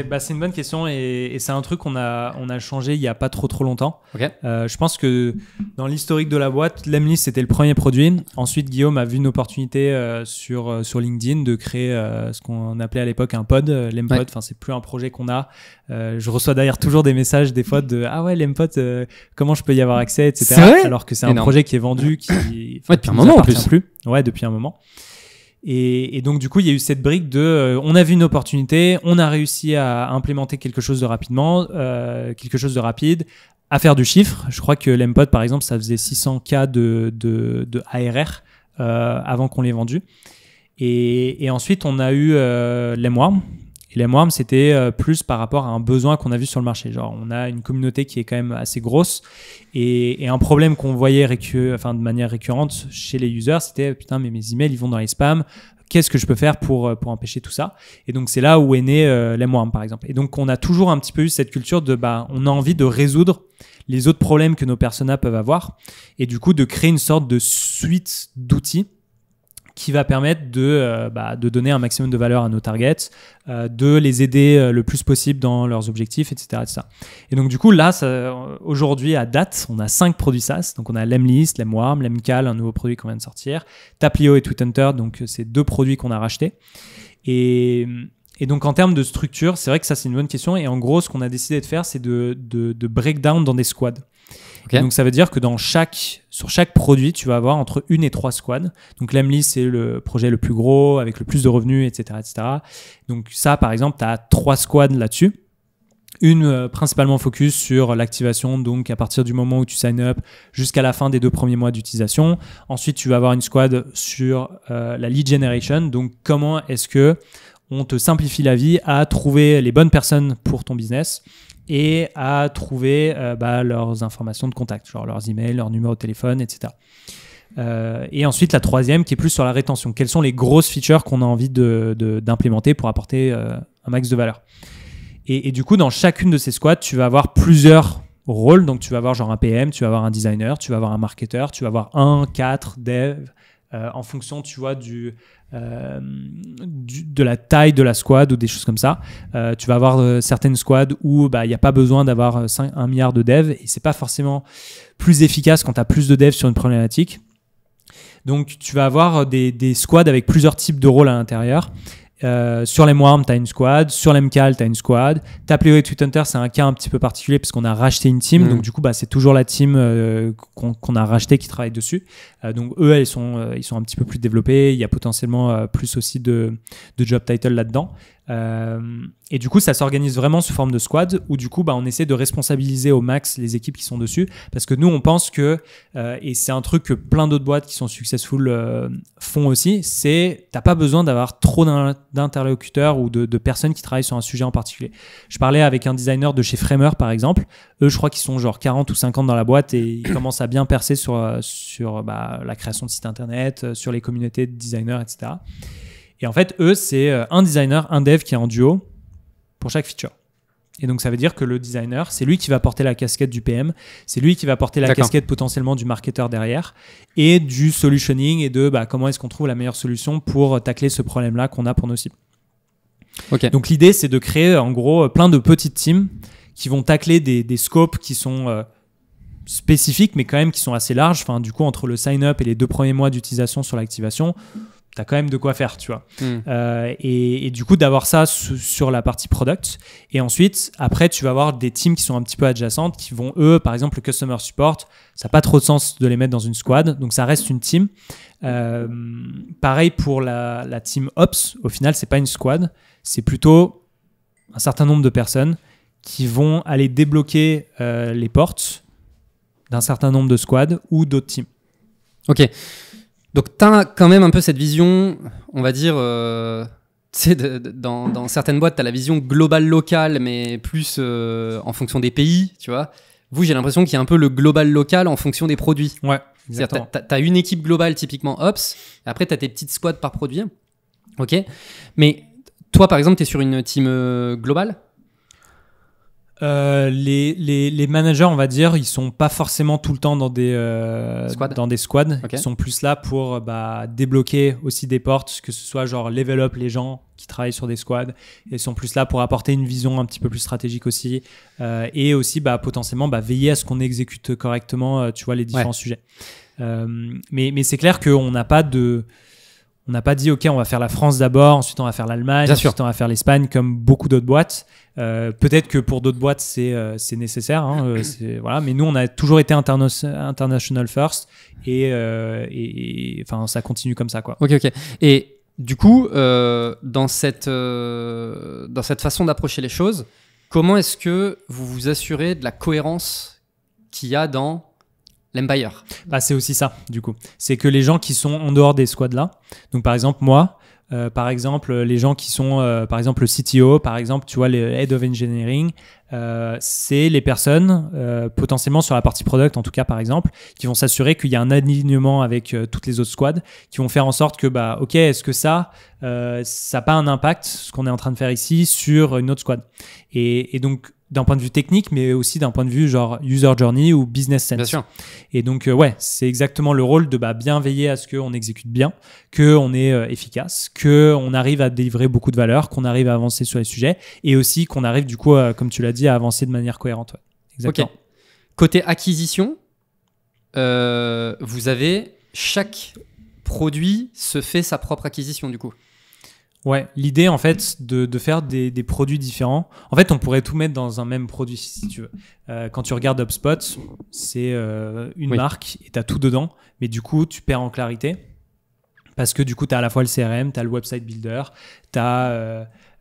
Bah, c'est une bonne question et, c'est un truc qu'on a, on a changé il n'y a pas trop trop longtemps. Euh, je pense que dans l'historique de la boîte, Lemlist c'était le premier produit. Ensuite, Guillaume a vu une opportunité euh, sur, euh, sur LinkedIn de créer ce qu'on appelait à l'époque un pod, l'Empod. Enfin, c'est plus un projet qu'on a. je reçois d'ailleurs toujours des messages des fois de Ah ouais, l'Empod, comment je peux y avoir accès, etc. Alors que c'est un projet qui est vendu, qui. depuis un moment en plus. Plus. Ouais, depuis un moment. Et, donc du coup, il y a eu cette brique de, euh, on a vu une opportunité, on a réussi à implémenter quelque chose de rapidement, euh, quelque chose de rapide, à faire du chiffre. Je crois que l'Empod, par exemple, ça faisait 600 k de, de, de, ARR euh, avant qu'on l'ait vendu. Et, et, ensuite, on a eu euh, et les c'était euh, plus par rapport à un besoin qu'on a vu sur le marché. Genre, on a une communauté qui est quand même assez grosse et, un problème qu'on voyait récu enfin, de manière récurrente chez les users, c'était euh, putain, mais mes emails, ils vont dans les spams. Qu'est-ce que je peux faire pour, euh, pour empêcher tout ça Et donc, c'est là où est né euh, les par exemple. Et donc, on a toujours un petit peu eu cette culture de, bah, on a envie de résoudre les autres problèmes que nos personas peuvent avoir et du coup, de créer une sorte de suite d'outils qui va permettre euh, bah, de, donner un maximum de valeur à nos targets, euh, de les aider euh, le plus possible dans leurs objectifs, etc. Et donc du coup, là, aujourd'hui, à date, on a cinq produits SaaS. Donc on a l'Emlist, l'Emwarm, l'Emcal, un nouveau produit qu'on vient de sortir, Taplio et hunter donc c'est deux produits qu'on a rachetés. Et, donc en termes de structure, c'est vrai que ça c'est une bonne question. Et en gros, ce qu'on a décidé de faire, c'est de, de, de breakdown dans des squads. Donc ça veut dire que dans chaque, sur chaque produit, tu vas avoir entre une et trois squads. Donc l'AMLI, c'est le projet le plus gros, avec le plus de revenus, etc. etc. Donc ça, par exemple, tu as trois squads là-dessus. Une euh, principalement focus sur l'activation, donc à partir du moment où tu sign up jusqu'à la fin des deux premiers mois d'utilisation. Ensuite, tu vas avoir une squad sur euh, la lead generation, donc comment est-ce que on te simplifie la vie à trouver les bonnes personnes pour ton business et à trouver euh, bah, leurs informations de contact, genre leurs emails, leurs numéros de téléphone, etc. Euh, et ensuite, la troisième qui est plus sur la rétention. Quelles sont les grosses features qu'on a envie d'implémenter pour apporter euh, un max de valeur et, du coup, dans chacune de ces squads, tu vas avoir plusieurs rôles. Donc, tu vas avoir genre un PM, tu vas avoir un designer, tu vas avoir un marketeur, tu vas avoir un, quatre, devs, euh, en fonction, tu vois, euh, du, de la taille de la squad ou des choses comme ça. Euh, tu vas avoir certaines squads où bah, il n'y a pas besoin d'avoir un milliard de devs et c'est pas forcément plus efficace quand tu as plus de devs sur une problématique. Donc tu vas avoir des, des squads avec plusieurs types de rôles à l'intérieur. Euh, sur les tu as une squad. Sur l'MKL, tu as une squad. Tapléo et Hunter, c'est un cas un petit peu particulier parce qu'on a racheté une team. Mm. Donc, du coup, bah, c'est toujours la team euh, qu'on a racheté qui travaille dessus. Euh, donc, eux, ils sont, ils sont un petit peu plus développés. Il y a potentiellement plus aussi de, de job title là-dedans. Euh, et du coup, ça s'organise vraiment sous forme de squad où du coup, bah, on essaie de responsabiliser au max les équipes qui sont dessus parce que nous, on pense que, euh, et c'est un truc que plein d'autres boîtes qui sont successful euh, font aussi, c'est t'as pas besoin d'avoir trop d'interlocuteurs ou de, personnes qui travaillent sur un sujet en particulier. Je parlais avec un designer de chez Framer par exemple. Eux, je crois qu'ils sont genre 40 ou 50 dans la boîte et ils commencent à bien percer sur, sur bah, la création de sites internet, sur les communautés de designers, etc. Et en fait, eux, c'est euh, un designer, un dev qui est en duo pour chaque feature. Et donc ça veut dire que le designer, c'est lui qui va porter la casquette du PM, c'est lui qui va porter la casquette potentiellement du marketeur derrière et du solutionning et de bah, comment est-ce qu'on trouve la meilleure solution pour euh, tacler ce problème-là qu'on a pour nos cibles. Donc l'idée, c'est de créer euh, en gros plein de petites teams qui vont tacler des, scopes qui sont spécifiques mais quand même qui sont assez larges. Enfin, du coup, entre le sign-up et les deux premiers mois d'utilisation sur l'activation, as quand même de quoi faire, tu vois. Hmm. Euh, et, du coup, d'avoir ça sur la partie product. Et ensuite, après, tu vas avoir des teams qui sont un petit peu adjacentes, qui vont, eux, par exemple, le customer support, ça n'a pas trop de sens de les mettre dans une squad, donc ça reste une team. Euh, pareil pour la, team Ops, au final, c'est pas une squad, c'est plutôt un certain nombre de personnes qui vont aller débloquer euh, les portes d'un certain nombre de squads ou d'autres teams. Ok. Donc, tu as quand même un peu cette vision, on va dire. Euh, tu sais, dans, certaines boîtes, tu as la vision globale locale, mais plus euh, en fonction des pays, tu vois. Vous, j'ai l'impression qu'il y a un peu le global local en fonction des produits. Ouais. tu une équipe globale, typiquement Ops, après, tu as tes petites squads par produit. OK Mais toi, par exemple, tu es sur une team euh, globale euh, les, les, managers, on va dire, ils sont pas forcément tout le temps dans des, euh, dans des squads. Ils sont plus là pour euh, bah, débloquer aussi des portes, que ce soit genre level up les gens qui travaillent sur des squads. Ils sont plus là pour apporter une vision un petit peu plus stratégique aussi. et aussi, bah, potentiellement, bah, veiller à ce qu'on exécute correctement, tu vois, les différents sujets. mais mais c'est clair qu'on n'a pas de. On n'a pas dit, OK, on va faire la France d'abord, ensuite on va faire l'Allemagne, ensuite on va faire l'Espagne, comme beaucoup d'autres boîtes. Euh, peut-être que pour d'autres boîtes, c'est euh, nécessaire. Hein, euh, voilà. Mais nous, on a toujours été international first. Et, enfin, ça continue comme ça. Quoi. OK, OK. Et du coup, dans, cette, dans cette façon d'approcher les choses, comment est-ce que vous vous assurez de la cohérence qu'il y a dans l'Empire. Bah, c'est aussi ça, du coup. C'est que les gens qui sont en dehors des squads-là, donc par exemple, moi, euh, par exemple, les gens qui sont, euh, par exemple, le CTO, par exemple, tu vois, les Head of Engineering, euh, c'est les personnes potentiellement sur la partie product, en tout cas, par exemple, qui vont s'assurer qu'il y a un alignement avec toutes les autres squads, qui vont faire en sorte que, bah, ok, est-ce que ça, ça n'a pas un impact, ce qu'on est en train de faire ici, sur une autre squad et, et donc, d'un point de vue technique, mais aussi d'un point de vue genre user journey ou business sense. Bien sûr. Et donc, euh, ouais, c'est exactement le rôle de bah, bien veiller à ce qu'on exécute bien, qu'on est euh, efficace, efficace, qu'on arrive à délivrer beaucoup de valeur, qu'on arrive à avancer sur les sujets et aussi qu'on arrive, du coup, comme tu l'as dit, à avancer de manière cohérente. Exactement. Côté acquisition, euh, vous avez chaque produit se fait sa propre acquisition, du coup. Ouais, l'idée en fait de, de faire des, des, produits différents. En fait, on pourrait tout mettre dans un même produit si tu veux. Euh, quand tu regardes HubSpot, c'est euh, une marque et tu as tout dedans, mais du coup, tu perds en clarité parce que du coup, tu as à la fois le CRM, tu as le website builder, tu as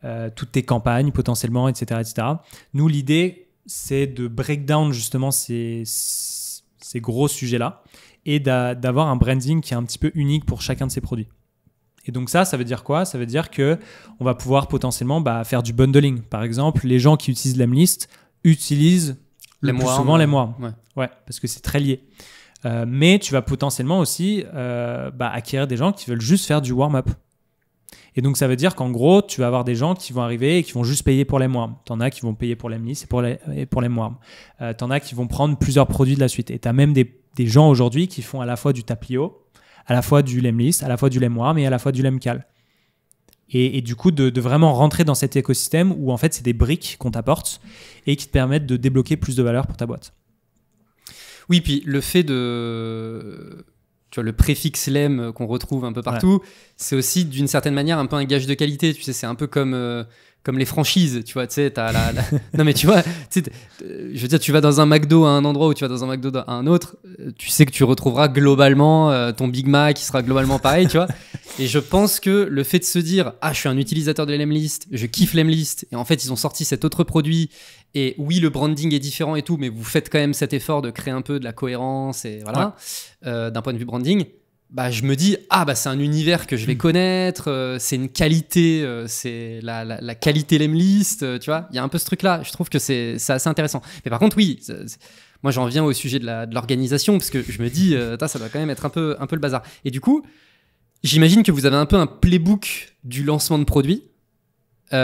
euh, toutes tes campagnes potentiellement, etc. etc. Nous, l'idée, c'est de break down justement ces, ces gros sujets-là et d'avoir un branding qui est un petit peu unique pour chacun de ces produits. Et donc ça, ça veut dire quoi Ça veut dire que on va pouvoir potentiellement bah, faire du bundling. Par exemple, les gens qui utilisent l'Amlist utilisent les plus souvent les mois. Ouais. parce que c'est très lié. Euh, mais tu vas potentiellement aussi euh, bah, acquérir des gens qui veulent juste faire du warm-up. Et donc ça veut dire qu'en gros, tu vas avoir des gens qui vont arriver et qui vont juste payer pour les mois. T'en as qui vont payer pour l'Amlist et pour les, et pour les mois. Euh, T'en as qui vont prendre plusieurs produits de la suite. Et tu as même des, gens aujourd'hui qui font à la fois du Tapio à la fois du lemlist, à la fois du lemwarm mais à la fois du lemcal. Et, et, du coup de, vraiment rentrer dans cet écosystème où en fait c'est des briques qu'on t'apporte et qui te permettent de débloquer plus de valeur pour ta boîte. Oui, puis le fait de tu vois, le préfixe lem qu'on retrouve un peu partout, c'est aussi d'une certaine manière un peu un gage de qualité. Tu sais, c'est un peu comme euh, comme les franchises, tu vois, tu sais, non mais tu vois, tu euh, je veux dire, tu vas dans un McDo à un endroit ou tu vas dans un McDo à un autre, euh, tu sais que tu retrouveras globalement euh, ton Big Mac qui sera globalement pareil, tu vois. Et je pense que le fait de se dire, ah, je suis un utilisateur de l'M-List, je kiffe l'M-List, et en fait ils ont sorti cet autre produit, et oui, le branding est différent et tout, mais vous faites quand même cet effort de créer un peu de la cohérence et voilà, d'un point de vue branding bah, je me dis ah bah c'est un univers que je vais hmm. connaître, euh, c'est une qualité, euh, c'est la, la, qualité lemlist, euh, tu vois. Il y a un peu ce truc là. Je trouve que c'est assez intéressant. Mais par contre oui, moi j'en viens au sujet de l'organisation de parce que je me dis ça doit quand même être un peu un peu le bazar. Et du coup, j'imagine que vous avez un peu un playbook du lancement de produits. c'est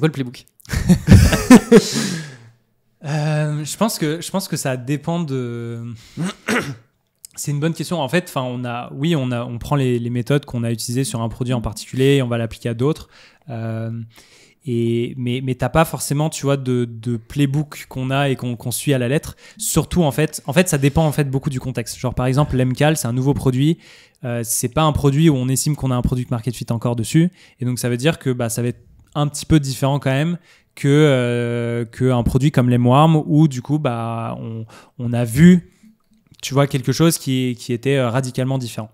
quoi le playbook Je pense que je pense que ça dépend de c'est une bonne question. En fait, enfin, on a, oui, on a, on prend les, méthodes qu'on a utilisées sur un produit en particulier, et on va l'appliquer à d'autres. Euh, et mais mais t'as pas forcément, tu vois, de, playbook qu'on a et qu'on suit à la lettre. Surtout en fait, en fait, ça dépend en fait beaucoup du contexte. Genre par exemple, l'MCAL, c'est un nouveau produit. Ce euh, c'est pas un produit où on estime qu'on a un produit market fit encore dessus. Et donc ça veut dire que bah ça va être un petit peu différent quand même que euh, qu'un produit comme les où du coup bah on, on a vu tu vois quelque chose qui, était euh, radicalement différent.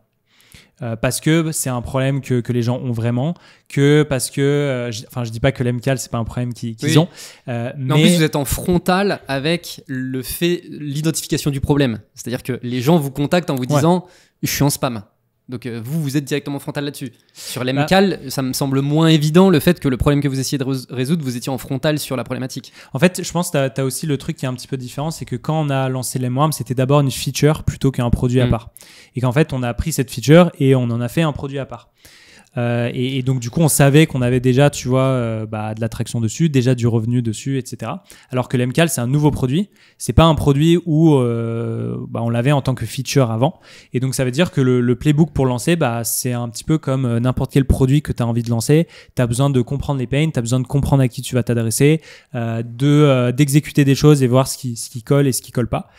Euh, parce que c'est un problème que, les gens ont vraiment, que parce que, euh, enfin, je dis pas que l'MCAL c'est pas un problème qu'ils ont. mais, En plus, vous êtes en frontal avec le fait, l'identification du problème. C'est-à-dire que les gens vous contactent en vous disant, je suis en spam. Donc euh, vous, vous êtes directement frontal là-dessus. Sur bah. l'MCAL, ça me semble moins évident le fait que le problème que vous essayez de résoudre, vous étiez en frontal sur la problématique. En fait, je pense que tu as, aussi le truc qui est un petit peu différent, c'est que quand on a lancé l'MWARM, c'était d'abord une feature plutôt qu'un produit à mm. part. Et qu'en fait, on a pris cette feature et on en a fait un produit à part. Euh, et, donc, du coup, on savait qu'on avait déjà, tu vois, euh, bah, de l'attraction dessus, déjà du revenu dessus, etc. Alors que l'MCAL, c'est un nouveau produit. C'est pas un produit où euh, bah, on l'avait en tant que feature avant. Et donc, ça veut dire que le, playbook pour lancer, bah, c'est un petit peu comme n'importe quel produit que tu as envie de lancer. Tu as besoin de comprendre les pains, tu as besoin de comprendre à qui tu vas t'adresser, de d'exécuter des choses et voir ce qui, ce qui colle et ce qui colle pas.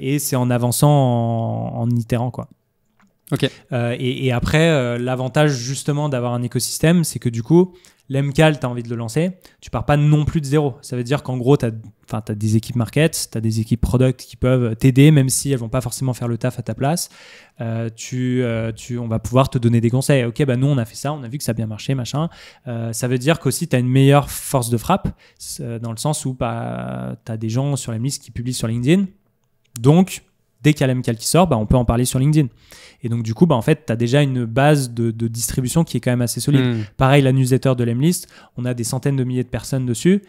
et c'est en avançant, en, en itérant, quoi. Euh, et, après, euh, l'avantage justement d'avoir un écosystème, c'est que du coup, l'MCAL, tu as envie de le lancer, tu pars pas non plus de zéro. Ça veut dire qu'en gros, tu as, as, des équipes market, tu as des équipes product qui peuvent t'aider, même si elles vont pas forcément faire le taf à ta place. Euh, tu, tu, on va pouvoir te donner des conseils. Ok, bah nous, on a fait ça, on a vu que ça a bien marché, machin. ça veut dire qu'aussi, tu as une meilleure force de frappe, dans le sens où pas tu as des gens sur la liste qui publient sur LinkedIn. Donc, dès qu'il y a qui sort, bah, on peut en parler sur LinkedIn. Et donc, du coup, bah, en fait, tu as déjà une base de, distribution qui est quand même assez solide. Hmm. Pareil, la newsletter de l'Emlist, on a des centaines de milliers de personnes dessus.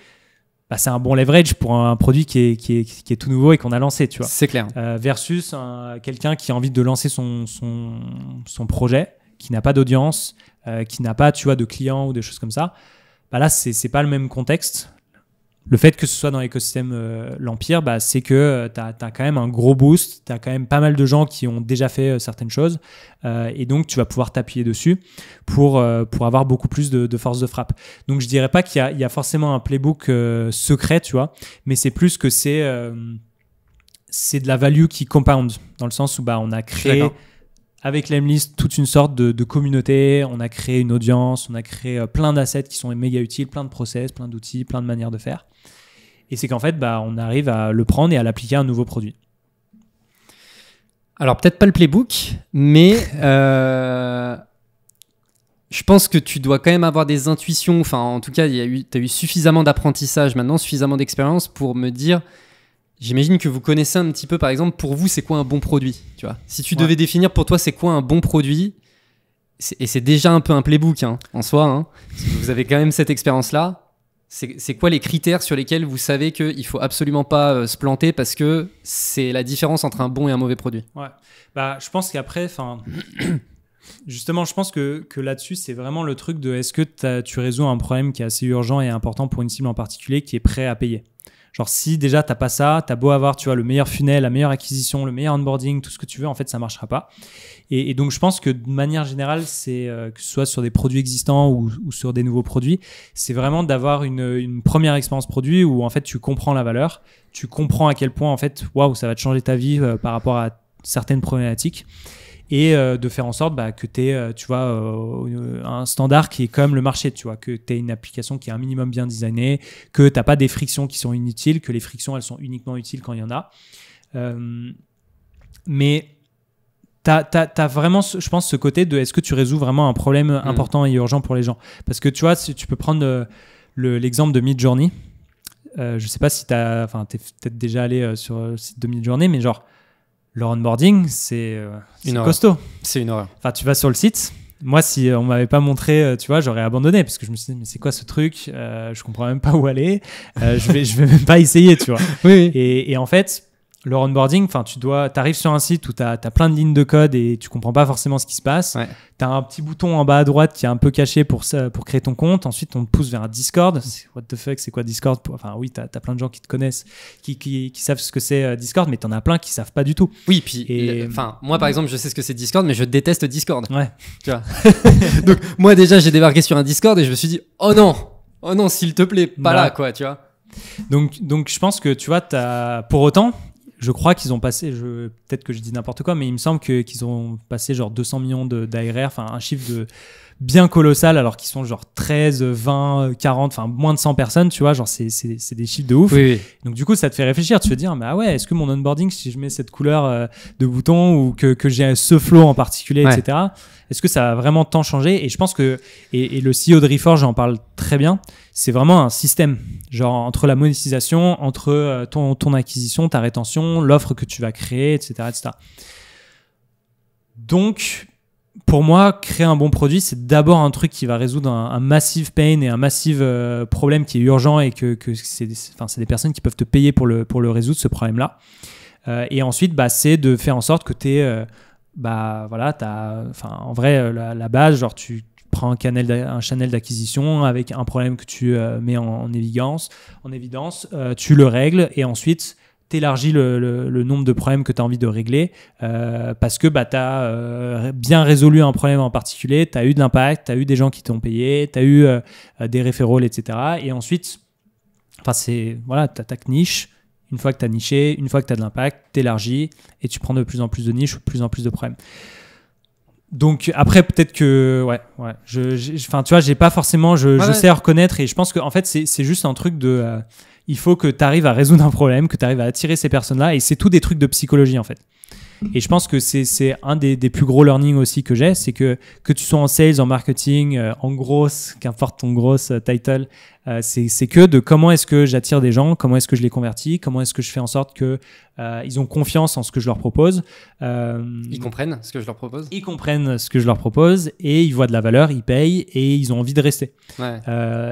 Bah, c'est un bon leverage pour un, produit qui est, qui, est, tout nouveau et qu'on a lancé, tu vois. C'est clair. Euh, versus euh, quelqu'un qui a envie de lancer son, son, son projet, qui n'a pas d'audience, euh, qui n'a pas, tu vois, de clients ou des choses comme ça. Bah là, c'est pas le même contexte le fait que ce soit dans l'écosystème euh, l'Empire, bah, c'est que euh, tu as, quand même un gros boost, tu as quand même pas mal de gens qui ont déjà fait euh, certaines choses, et donc tu vas pouvoir t'appuyer dessus pour, pour avoir beaucoup plus de, de, force de frappe. Donc je dirais pas qu'il y, y, a forcément un playbook secret, tu vois, mais c'est plus que c'est c'est de la value qui compound, dans le sens où bah, on a créé avec l'Emlist toute une sorte de, communauté. On a créé une audience, on a créé euh, plein d'assets qui sont méga utiles, plein de process, plein d'outils, plein de manières de faire. Et c'est qu'en fait, bah, on arrive à le prendre et à l'appliquer à un nouveau produit. Alors peut-être pas le playbook, mais euh, je pense que tu dois quand même avoir des intuitions. Enfin, en tout cas, tu as eu suffisamment d'apprentissage maintenant, suffisamment d'expérience pour me dire J'imagine que vous connaissez un petit peu, par exemple, pour vous, c'est quoi un bon produit tu vois Si tu devais définir pour toi, c'est quoi un bon produit Et c'est déjà un peu un playbook hein, en soi. Hein, vous avez quand même cette expérience-là. C'est quoi les critères sur lesquels vous savez qu'il faut absolument pas euh, se planter parce que c'est la différence entre un bon et un mauvais produit Ouais. Bah, je pense qu'après, Justement, je pense que, que là-dessus, c'est vraiment le truc de est-ce que tu résous un problème qui est assez urgent et important pour une cible en particulier qui est prêt à payer Genre si déjà t'as pas ça, t'as beau avoir tu vois le meilleur funnel, la meilleure acquisition, le meilleur onboarding, tout ce que tu veux, en fait ça marchera pas. Et, donc je pense que de manière générale, c'est euh, que ce soit sur des produits existants ou, sur des nouveaux produits, c'est vraiment d'avoir une, première expérience produit où en fait tu comprends la valeur, tu comprends à quel point en fait waouh ça va te changer ta vie euh, par rapport à certaines problématiques et euh, de faire en sorte bah, que tu aies euh, tu vois, euh, un standard qui est comme le marché, tu vois, que tu aies une application qui est un minimum bien designée, que tu n'as pas des frictions qui sont inutiles, que les frictions, elles sont uniquement utiles quand il y en a. mais tu as, vraiment, je pense, ce côté de est-ce que tu résous vraiment un problème mm. important et urgent pour les gens Parce que tu vois, si tu peux prendre l'exemple de Midjourney, je sais pas si tu as, enfin, es peut-être déjà allé sur le site de Midjourney, mais genre, le onboarding, c'est euh, costaud. C'est une horreur. Enfin, tu vas sur le site. Moi, si euh, on m'avait pas montré, euh, tu vois, j'aurais abandonné parce que je me suis dit, mais c'est quoi ce truc Je Je comprends même pas où aller. je vais, je vais même pas essayer, tu vois. oui, oui. Et, et, en fait, le onboarding, enfin, tu dois, arrives sur un site où tu as, plein de lignes de code et tu comprends pas forcément ce qui se passe. Tu as un petit bouton en bas à droite qui est un peu caché pour, pour créer ton compte. Ensuite, on te pousse vers un Discord. Mm. What the fuck, c'est quoi Discord Enfin, oui, tu as, plein de gens qui te connaissent, qui, qui, savent ce que c'est euh, Discord, mais tu en as plein qui savent pas du tout. Oui, puis, enfin, moi par mm. exemple, je sais ce que c'est Discord, mais je déteste Discord. Ouais. Tu vois Donc, moi déjà, j'ai débarqué sur un Discord et je me suis dit, oh non, oh non, s'il te plaît, pas bah là, quoi, tu vois. Donc, donc je pense que tu vois, as, pour autant, je crois qu'ils ont passé, je, peut-être que je dis n'importe quoi, mais il me semble qu'ils ont passé genre 200 millions d'ARR, enfin un chiffre de bien colossales alors qu'ils sont genre 13, 20, 40, enfin moins de 100 personnes, tu vois, genre c'est, c'est, des chiffres de ouf. Donc du coup, ça te fait réfléchir, tu te dire, mais ah ouais, est-ce que mon onboarding, si je mets cette couleur euh, de bouton ou que, que j'ai ce flow en particulier, etc., est-ce que ça va vraiment tant changer Et je pense que, et, le CEO de Reforge en parle très bien, c'est vraiment un système, genre entre la monétisation, entre euh, ton, ton acquisition, ta rétention, l'offre que tu vas créer, etc. etc. Donc, pour moi, créer un bon produit, c'est d'abord un truc qui va résoudre un, un massive pain et un massive euh, problème qui est urgent et que, que c'est enfin, des personnes qui peuvent te payer pour le, pour le résoudre, ce problème-là. Euh, et ensuite, bah, c'est de faire en sorte que tu es euh, bah, voilà, as, en vrai, la, base, genre tu prends un, canal un channel d'acquisition avec un problème que tu mets en, en, évidence, en évidence tu le règles et ensuite t'élargis le, nombre de problèmes que tu as envie de régler euh, parce que bah, tu as euh, bien résolu un problème en particulier, tu as eu de l'impact, tu as eu des gens qui t'ont payé, tu as eu euh, des référents, etc. Et ensuite, enfin, c'est voilà, tu as ta niche. Une fois que tu as niché, une fois que tu as de l'impact, t'élargis et tu prends de plus en plus de niches, de plus en plus de problèmes. Donc après peut-être que ouais ouais je enfin tu vois j'ai pas forcément je, sais reconnaître et je pense que en fait c'est juste un truc de il faut que tu arrives à résoudre un problème, que tu arrives à attirer ces personnes-là. Et c'est tout des trucs de psychologie, en fait. Et je pense que c'est un des, plus gros learnings aussi que j'ai, c'est que que tu sois en sales, en marketing, euh, en grosse, qu'importe ton grosse euh, title, euh, c'est que de comment est-ce que j'attire des gens, comment est-ce que je les convertis, comment est-ce que je fais en sorte que euh, ils ont confiance en ce que je leur propose. Euh, ils comprennent ce que je leur propose. Ils comprennent ce que je leur propose et ils voient de la valeur, ils payent et ils ont envie de rester.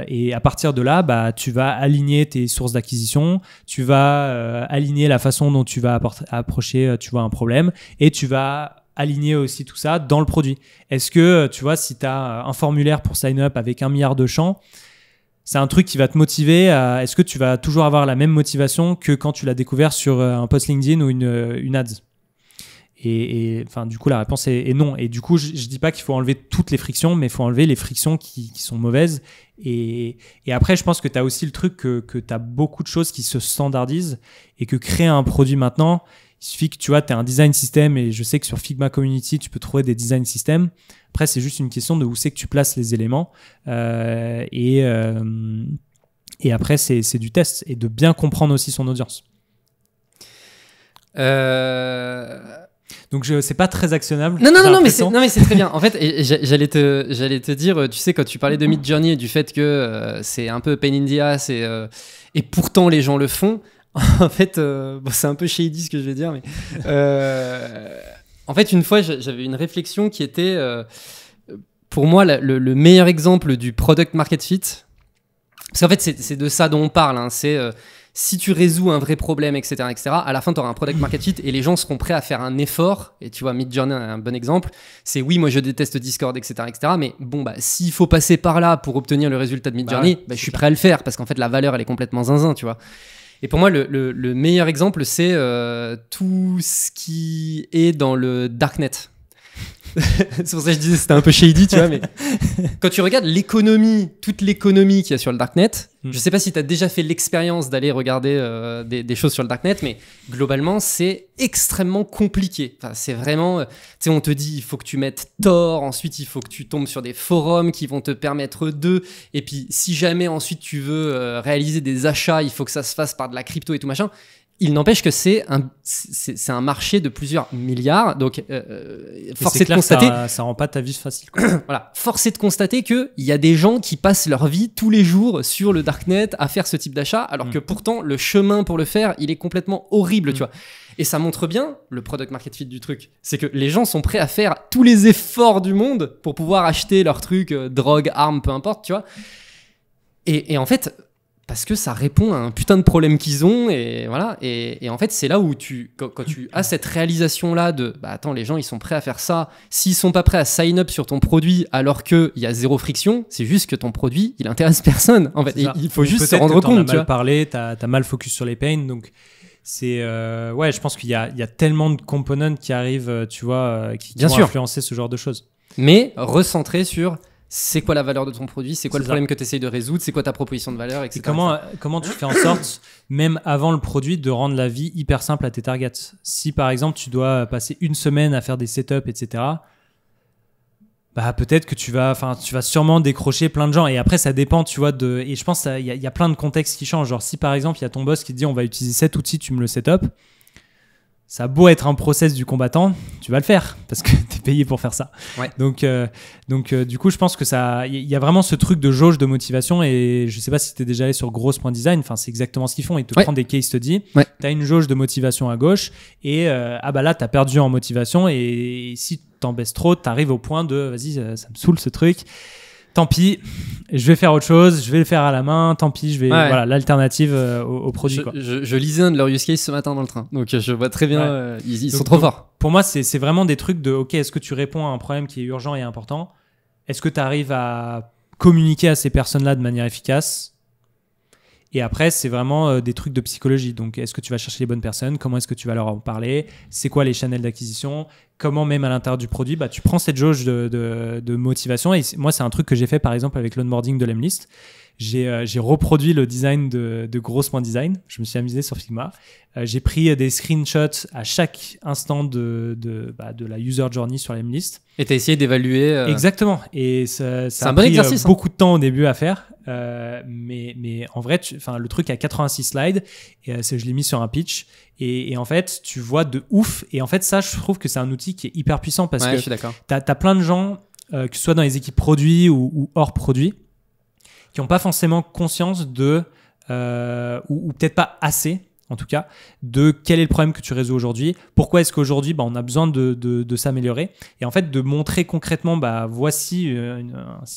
et à partir de là, bah tu vas aligner tes sources d'acquisition, tu vas aligner la façon dont tu vas approcher, tu vois un problème et tu vas aligner aussi tout ça dans le produit. Est-ce que, tu vois, si tu as un formulaire pour sign up avec un milliard de champs, c'est un truc qui va te motiver à est-ce que tu vas toujours avoir la même motivation que quand tu l'as découvert sur euh, un post LinkedIn ou une, euh, une ads et, et, enfin, du coup, la réponse est, non. Et du coup, je, ne dis pas qu'il faut enlever toutes les frictions, mais il faut enlever les frictions qui, sont mauvaises. Et, après, je pense que tu as aussi le truc que, que tu as beaucoup de choses qui se standardisent et que créer un produit maintenant, il suffit que tu vois, tu un design system et je sais que sur Figma Community, tu peux trouver des design systems. Après, c'est juste une question de où c'est que tu places les éléments. Euh, et, euh, et après, c'est du test et de bien comprendre aussi son audience. Euh. Donc, Donc c'est pas très actionnable. Non non non, non mais c'est très bien. En fait j'allais te j'allais te dire tu sais quand tu parlais de Mid Journey et du fait que c'est un peu pain India c'est et pourtant les gens le font. en fait c'est un peu shady ce que je vais dire mais en fait, une fois, j'avais une réflexion qui était, euh, pour moi, le, meilleur exemple du product market fit. Parce qu'en fait, c'est de ça dont on parle. Hein. c'est euh, si tu résous un vrai problème, etc., etc., à la fin, tu auras un product market fit et les gens seront prêts à faire un effort. Et tu vois, Midjourney est un bon exemple. C'est oui, moi, je déteste Discord, etc., etc. Mais bon, bah, s'il faut passer par là pour obtenir le résultat de bah Midjourney, bah, je suis prêt à le faire parce qu'en fait, la valeur, elle est complètement zinzin, tu vois. Et pour moi, le, meilleur exemple, c'est euh, tout ce qui est dans le Darknet c'est pour ça que je disais c'était un peu shady, tu vois. Mais quand tu regardes l'économie, toute l'économie qu'il y a sur le darknet, hmm. je sais pas si tu as déjà fait l'expérience d'aller regarder euh, des, choses sur le darknet, mais globalement, c'est extrêmement compliqué. c'est vraiment, euh, tu sais, on te dit il faut que tu mettes Tor, ensuite il faut que tu tombes sur des forums qui vont te permettre de, et puis si jamais ensuite tu veux euh, réaliser des achats, il faut que ça se fasse par de la crypto et tout machin. Il n'empêche que c'est un, c'est un marché de plusieurs milliards, donc euh, de constater. Ça, rend pas ta vie facile. voilà, forcé de constater que il y a des gens qui passent leur vie tous les jours sur le darknet à faire ce type d'achat, alors mm. que pourtant le chemin pour le faire, il est complètement horrible, mm. tu vois. Et ça montre bien le product market fit du truc. C'est que les gens sont prêts à faire tous les efforts du monde pour pouvoir acheter leur truc, euh, drogue, armes, peu importe, tu vois. Et, et en fait, parce que ça répond à un putain de problème qu'ils ont et voilà et, en fait c'est là où tu quand, tu as cette réalisation là de bah, attends les gens ils sont prêts à faire ça s'ils sont pas prêts à sign up sur ton produit alors que il y a zéro friction c'est juste que ton produit il intéresse personne en fait il faut juste se rendre que compte as tu mal parlé t'as as mal focus sur les pains donc c'est euh, ouais je pense qu'il y, y a, tellement de components qui arrivent euh, tu vois euh, qui, qui vont influencer ce genre de choses mais recentrer sur c'est quoi la valeur de ton produit, c'est quoi le problème que tu essayes de résoudre, c'est quoi ta proposition de valeur, etc. Et comment, comment tu fais en sorte, même avant le produit, de rendre la vie hyper simple à tes targets Si par exemple tu dois passer une semaine à faire des setups, etc., bah peut-être que tu vas, enfin tu vas sûrement décrocher plein de gens. Et après ça dépend, tu vois, de. Et je pense qu'il y, a plein de contextes qui changent. Genre si par exemple il y a ton boss qui te dit on va utiliser cet outil, tu me le setup ça a beau être un process du combattant, tu vas le faire parce que tu es payé pour faire ça. Donc, euh, donc euh, du coup, je pense que ça, il y, a vraiment ce truc de jauge de motivation. Et je sais pas si tu es déjà allé sur grosse.design, enfin, c'est exactement ce qu'ils font. Ils te ouais. prennent des case studies, t'as tu as une jauge de motivation à gauche et euh, ah bah là, tu as perdu en motivation. Et, si tu t'en baisses trop, tu arrives au point de vas-y, ça me saoule ce truc tant pis, je vais faire autre chose, je vais le faire à la main, tant pis, je vais voilà l'alternative euh, au, produit. Je, quoi. Je, lisais un de leurs use case ce matin dans le train, donc euh, je vois très bien, euh, ils, sont trop forts. Pour moi, c'est vraiment des trucs de ok, est-ce que tu réponds à un problème qui est urgent et important Est-ce que tu arrives à communiquer à ces personnes-là de manière efficace et après, c'est vraiment euh, des trucs de psychologie. Donc, est-ce que tu vas chercher les bonnes personnes Comment est-ce que tu vas leur en parler C'est quoi les channels d'acquisition Comment, même à l'intérieur du produit, bah, tu prends cette jauge de, motivation. Et moi, c'est un truc que j'ai fait, par exemple, avec l'onboarding de l'Emlist. Euh, j'ai reproduit le design de, de Grossman Design. Je me suis amusé sur Figma. Euh, j'ai pris des screenshots à chaque instant de, de, bah, de la user journey sur M-list Et tu as essayé d'évaluer. Euh, Exactement. Et ça, ça a pris exercice, hein. beaucoup de temps au début à faire. mais, mais en vrai, tu, le truc a 86 slides. Et je l'ai mis sur un pitch. Et, et, en fait, tu vois de ouf. Et en fait, ça, je trouve que c'est un outil qui est hyper puissant parce que tu as, plein de gens, que ce soit dans les équipes produits ou, ou hors produits, qui n'ont pas forcément conscience de, euh, ou peut-être pas assez, en tout cas, de quel est le problème que tu résous aujourd'hui, pourquoi est-ce qu'aujourd'hui bah, on a besoin de, s'améliorer, et en fait de montrer concrètement, bah, voici euh,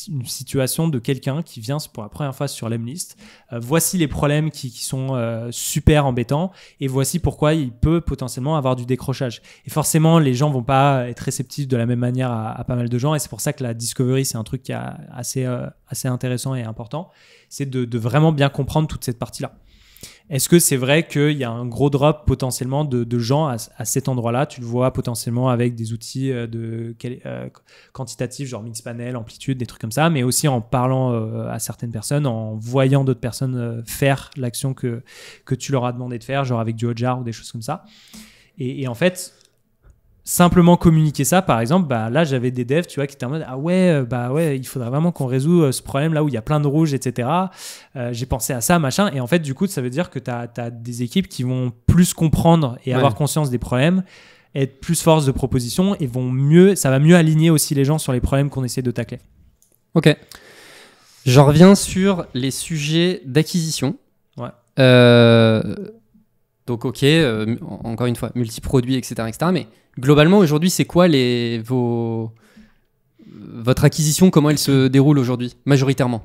une, situation de quelqu'un qui vient pour la première fois sur l'Emlist, euh, voici les problèmes qui, sont euh, super embêtants, et voici pourquoi il peut potentiellement avoir du décrochage. Et forcément, les gens vont pas être réceptifs de la même manière à, pas mal de gens, et c'est pour ça que la discovery, c'est un truc qui est assez, intéressant et important, c'est de vraiment bien comprendre toute cette partie-là. Est-ce que c'est vrai qu'il y a un gros drop potentiellement de, gens à, cet endroit-là Tu le vois potentiellement avec des outils euh, de, euh, quantitatifs, genre Mixpanel, Amplitude, des trucs comme ça, mais aussi en parlant euh, à certaines personnes, en voyant d'autres personnes faire l'action que, tu leur as demandé de faire, genre avec du Hotjar ou des choses comme ça. et en fait, simplement communiquer ça, par exemple, bah, là j'avais des devs, tu vois, qui étaient en mode ah ouais, euh, bah ouais, il faudrait vraiment qu'on résout euh, ce problème là où il y a plein de rouges, etc. Euh, j'ai pensé à ça, machin. Et en fait, du coup, ça veut dire que tu as, des équipes qui vont plus comprendre et avoir conscience des problèmes, être plus force de proposition et vont mieux, ça va mieux aligner aussi les gens sur les problèmes qu'on essaie de tacler. Ok. je reviens sur les sujets d'acquisition. Ouais. donc ok, encore une fois, multi-produits etc., etc. Mais Globalement, aujourd'hui, c'est quoi vos, votre acquisition Comment elle se déroule aujourd'hui, majoritairement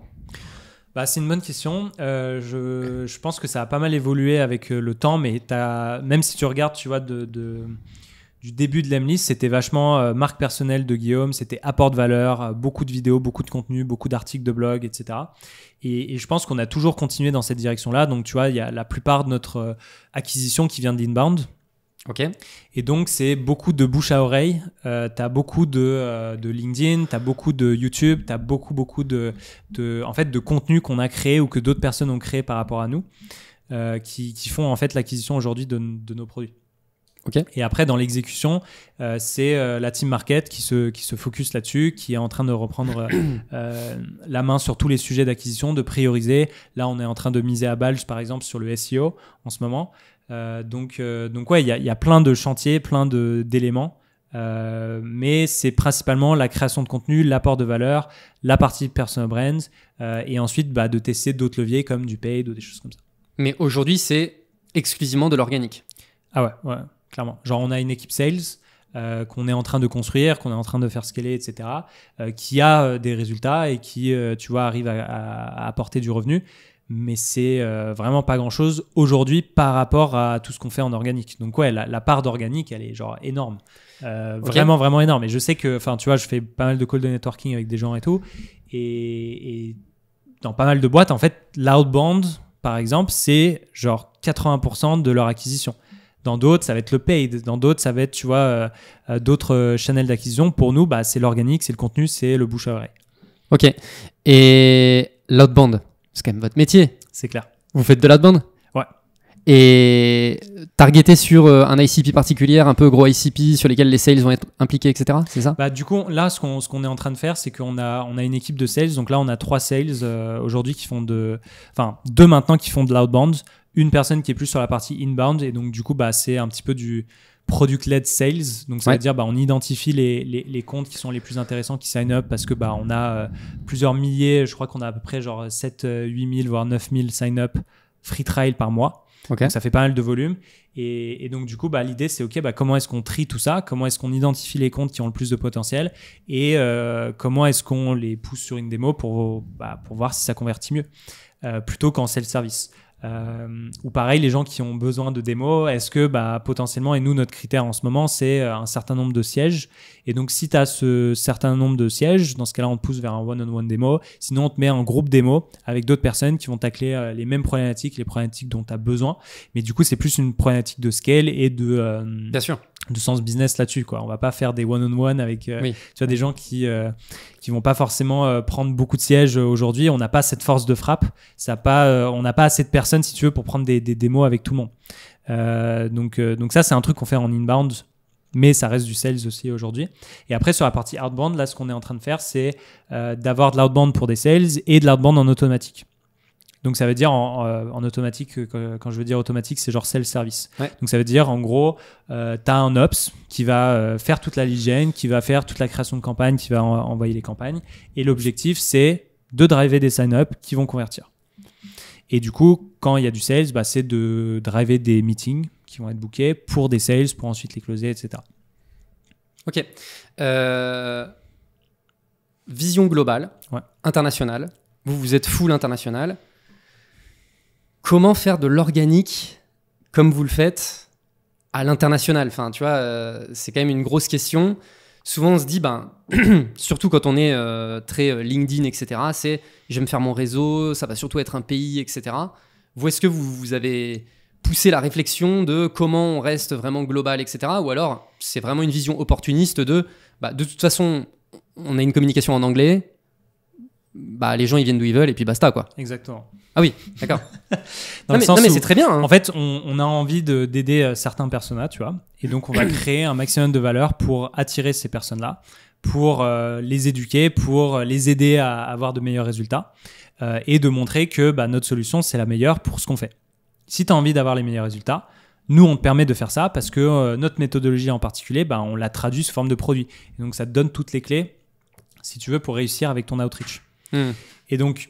bah, c'est une bonne question. Euh, je, pense que ça a pas mal évolué avec euh, le temps, mais as, même si tu regardes, tu vois, de, du début de l'Emlist, c'était vachement euh, marque personnelle de Guillaume, c'était apport de valeur, beaucoup de vidéos, beaucoup de contenu, beaucoup d'articles de blog, etc. Et, je pense qu'on a toujours continué dans cette direction-là. Donc, tu vois, il y a la plupart de notre acquisition qui vient d'inbound. Ok. Et donc, c'est beaucoup de bouche à oreille. Euh, t'as tu as beaucoup de, euh, de LinkedIn, tu as beaucoup de YouTube, tu as beaucoup, beaucoup de, de, en fait, de contenu qu'on a créé ou que d'autres personnes ont créé par rapport à nous euh, qui, qui, font en fait l'acquisition aujourd'hui de, de, nos produits. Ok. Et après, dans l'exécution, c'est la team market qui se, qui se focus là-dessus, qui est en train de reprendre la main sur tous les sujets d'acquisition, de prioriser. Là, on est en train de miser à Balge, par exemple, sur le SEO en ce moment. Euh, donc, euh, donc ouais, il y a, plein de chantiers, plein d'éléments. Euh, mais c'est principalement la création de contenu, l'apport de valeur, la partie personal brands, et ensuite bah, de tester d'autres leviers comme du paid ou des choses comme ça. Mais aujourd'hui, c'est exclusivement de l'organique. Ah ouais, ouais, clairement. Genre, on a une équipe sales qu'on est en train de construire, qu'on est en train de faire scaler, etc., qui a des résultats et qui, tu vois, arrive à apporter du revenu mais c'est euh, vraiment pas grand chose aujourd'hui par rapport à tout ce qu'on fait en organique. Donc, ouais, la, part d'organique, elle est genre énorme. Euh, vraiment, vraiment énorme. Et je sais que, enfin, tu vois, je fais pas mal de calls de networking avec des gens et tout. Et, dans pas mal de boîtes, en fait, l'outbound, par exemple, c'est genre 80% de leur acquisition. Dans d'autres, ça va être le paid. Dans d'autres, ça va être, tu vois, euh, d'autres channels d'acquisition. Pour nous, bah, c'est l'organique, c'est le contenu, c'est le bouche à oreille. Ok. Et l'outbound, c'est quand même votre métier. C'est clair. Vous faites de l'outbound Ouais. Et targeter sur euh, un ICP particulier, un peu gros ICP, sur lesquels les sales vont être impliqués, etc. C'est ça bah, Du coup, là, ce qu'on est en train de faire, c'est qu'on a, on a une équipe de sales. Donc là, on a trois sales euh, aujourd'hui qui font de. Enfin, deux maintenant qui font de l'outbound. Une personne qui est plus sur la partie inbound. Et donc, du coup, bah, c'est un petit peu du product-led sales. Donc, ça veut dire bah, on identifie les, les, comptes qui sont les plus intéressants qui sign up parce que bah, on a euh, plusieurs milliers, je crois qu'on a à peu près genre 7, 8 euh, voire 9000 sign up free trial par mois. ça fait pas mal de volume. Et, donc, du coup, bah, l'idée, c'est OK, bah, comment est-ce qu'on trie tout ça Comment est-ce qu'on identifie les comptes qui ont le plus de potentiel Et euh, comment est-ce qu'on les pousse sur une démo pour, bah, pour voir si ça convertit mieux plutôt qu'en self-service euh, ou pareil, les gens qui ont besoin de démos, est-ce que bah, potentiellement, et nous, notre critère en ce moment, c'est euh, un certain nombre de sièges. Et donc, si tu as ce certain nombre de sièges, dans ce cas-là, on pousse vers un one-on-one démo. Sinon, on te met en groupe démo avec d'autres personnes qui vont tacler euh, les mêmes problématiques, les problématiques dont tu as besoin. Mais du coup, c'est plus une problématique de scale et de... Euh, Bien sûr de sens business là-dessus quoi on va pas faire des one on one avec euh, tu des gens euh, qui vont pas forcément euh, prendre beaucoup de sièges aujourd'hui on n'a pas cette force de frappe ça pas on n'a pas assez de personnes si tu veux pour prendre des, des démos avec tout le monde donc donc ça c'est un truc qu'on fait en inbound mais ça reste du sales aussi aujourd'hui. Et après, sur la partie outbound, là, ce qu'on est en train de faire, c'est d'avoir de l'outbound pour des sales et de l'outbound en automatique. Donc ça veut dire en, euh, automatique, euh, quand je veux dire automatique, c'est genre sales service Donc ça veut dire en gros, euh, tu as un ops qui va faire toute la l'hygiène, qui va faire toute la création de campagne, qui va envoyer les campagnes. Et l'objectif, c'est de driver des sign-up qui vont convertir. Et du coup, quand il y a du sales, bah, c'est de driver des meetings qui vont être bookés pour des sales, pour ensuite les closer, etc. Ok. vision globale, internationale. Vous, vous êtes full international. Comment faire de l'organique comme vous le faites à l'international Enfin, tu vois, euh, c'est quand même une grosse question. Souvent, on se dit, ben, surtout quand on est euh, très euh, LinkedIn, etc., c'est je me faire mon réseau, ça va surtout être un pays, etc. Vous, est-ce que vous, avez poussé la réflexion de comment on reste vraiment global, etc. Ou alors, c'est vraiment une vision opportuniste de, bah, de toute façon, on a une communication en anglais, bah, les gens ils viennent d'où ils veulent et puis basta quoi. Exactement. Ah oui, d'accord. non, mais, c'est très bien. Hein. En fait, on, a envie d'aider euh, certains personnages tu vois, et donc on va créer un maximum de valeur pour attirer ces personnes-là, pour euh, les éduquer, pour euh, les aider à avoir de meilleurs résultats et de montrer que bah, notre solution c'est la meilleure pour ce qu'on fait. Si tu as envie d'avoir les meilleurs résultats, nous, on te permet de faire ça parce que notre méthodologie en particulier, bah, on la traduit sous forme de produit. Et donc, ça te donne toutes les clés, si tu veux, pour réussir avec ton outreach. Hmm. Et donc,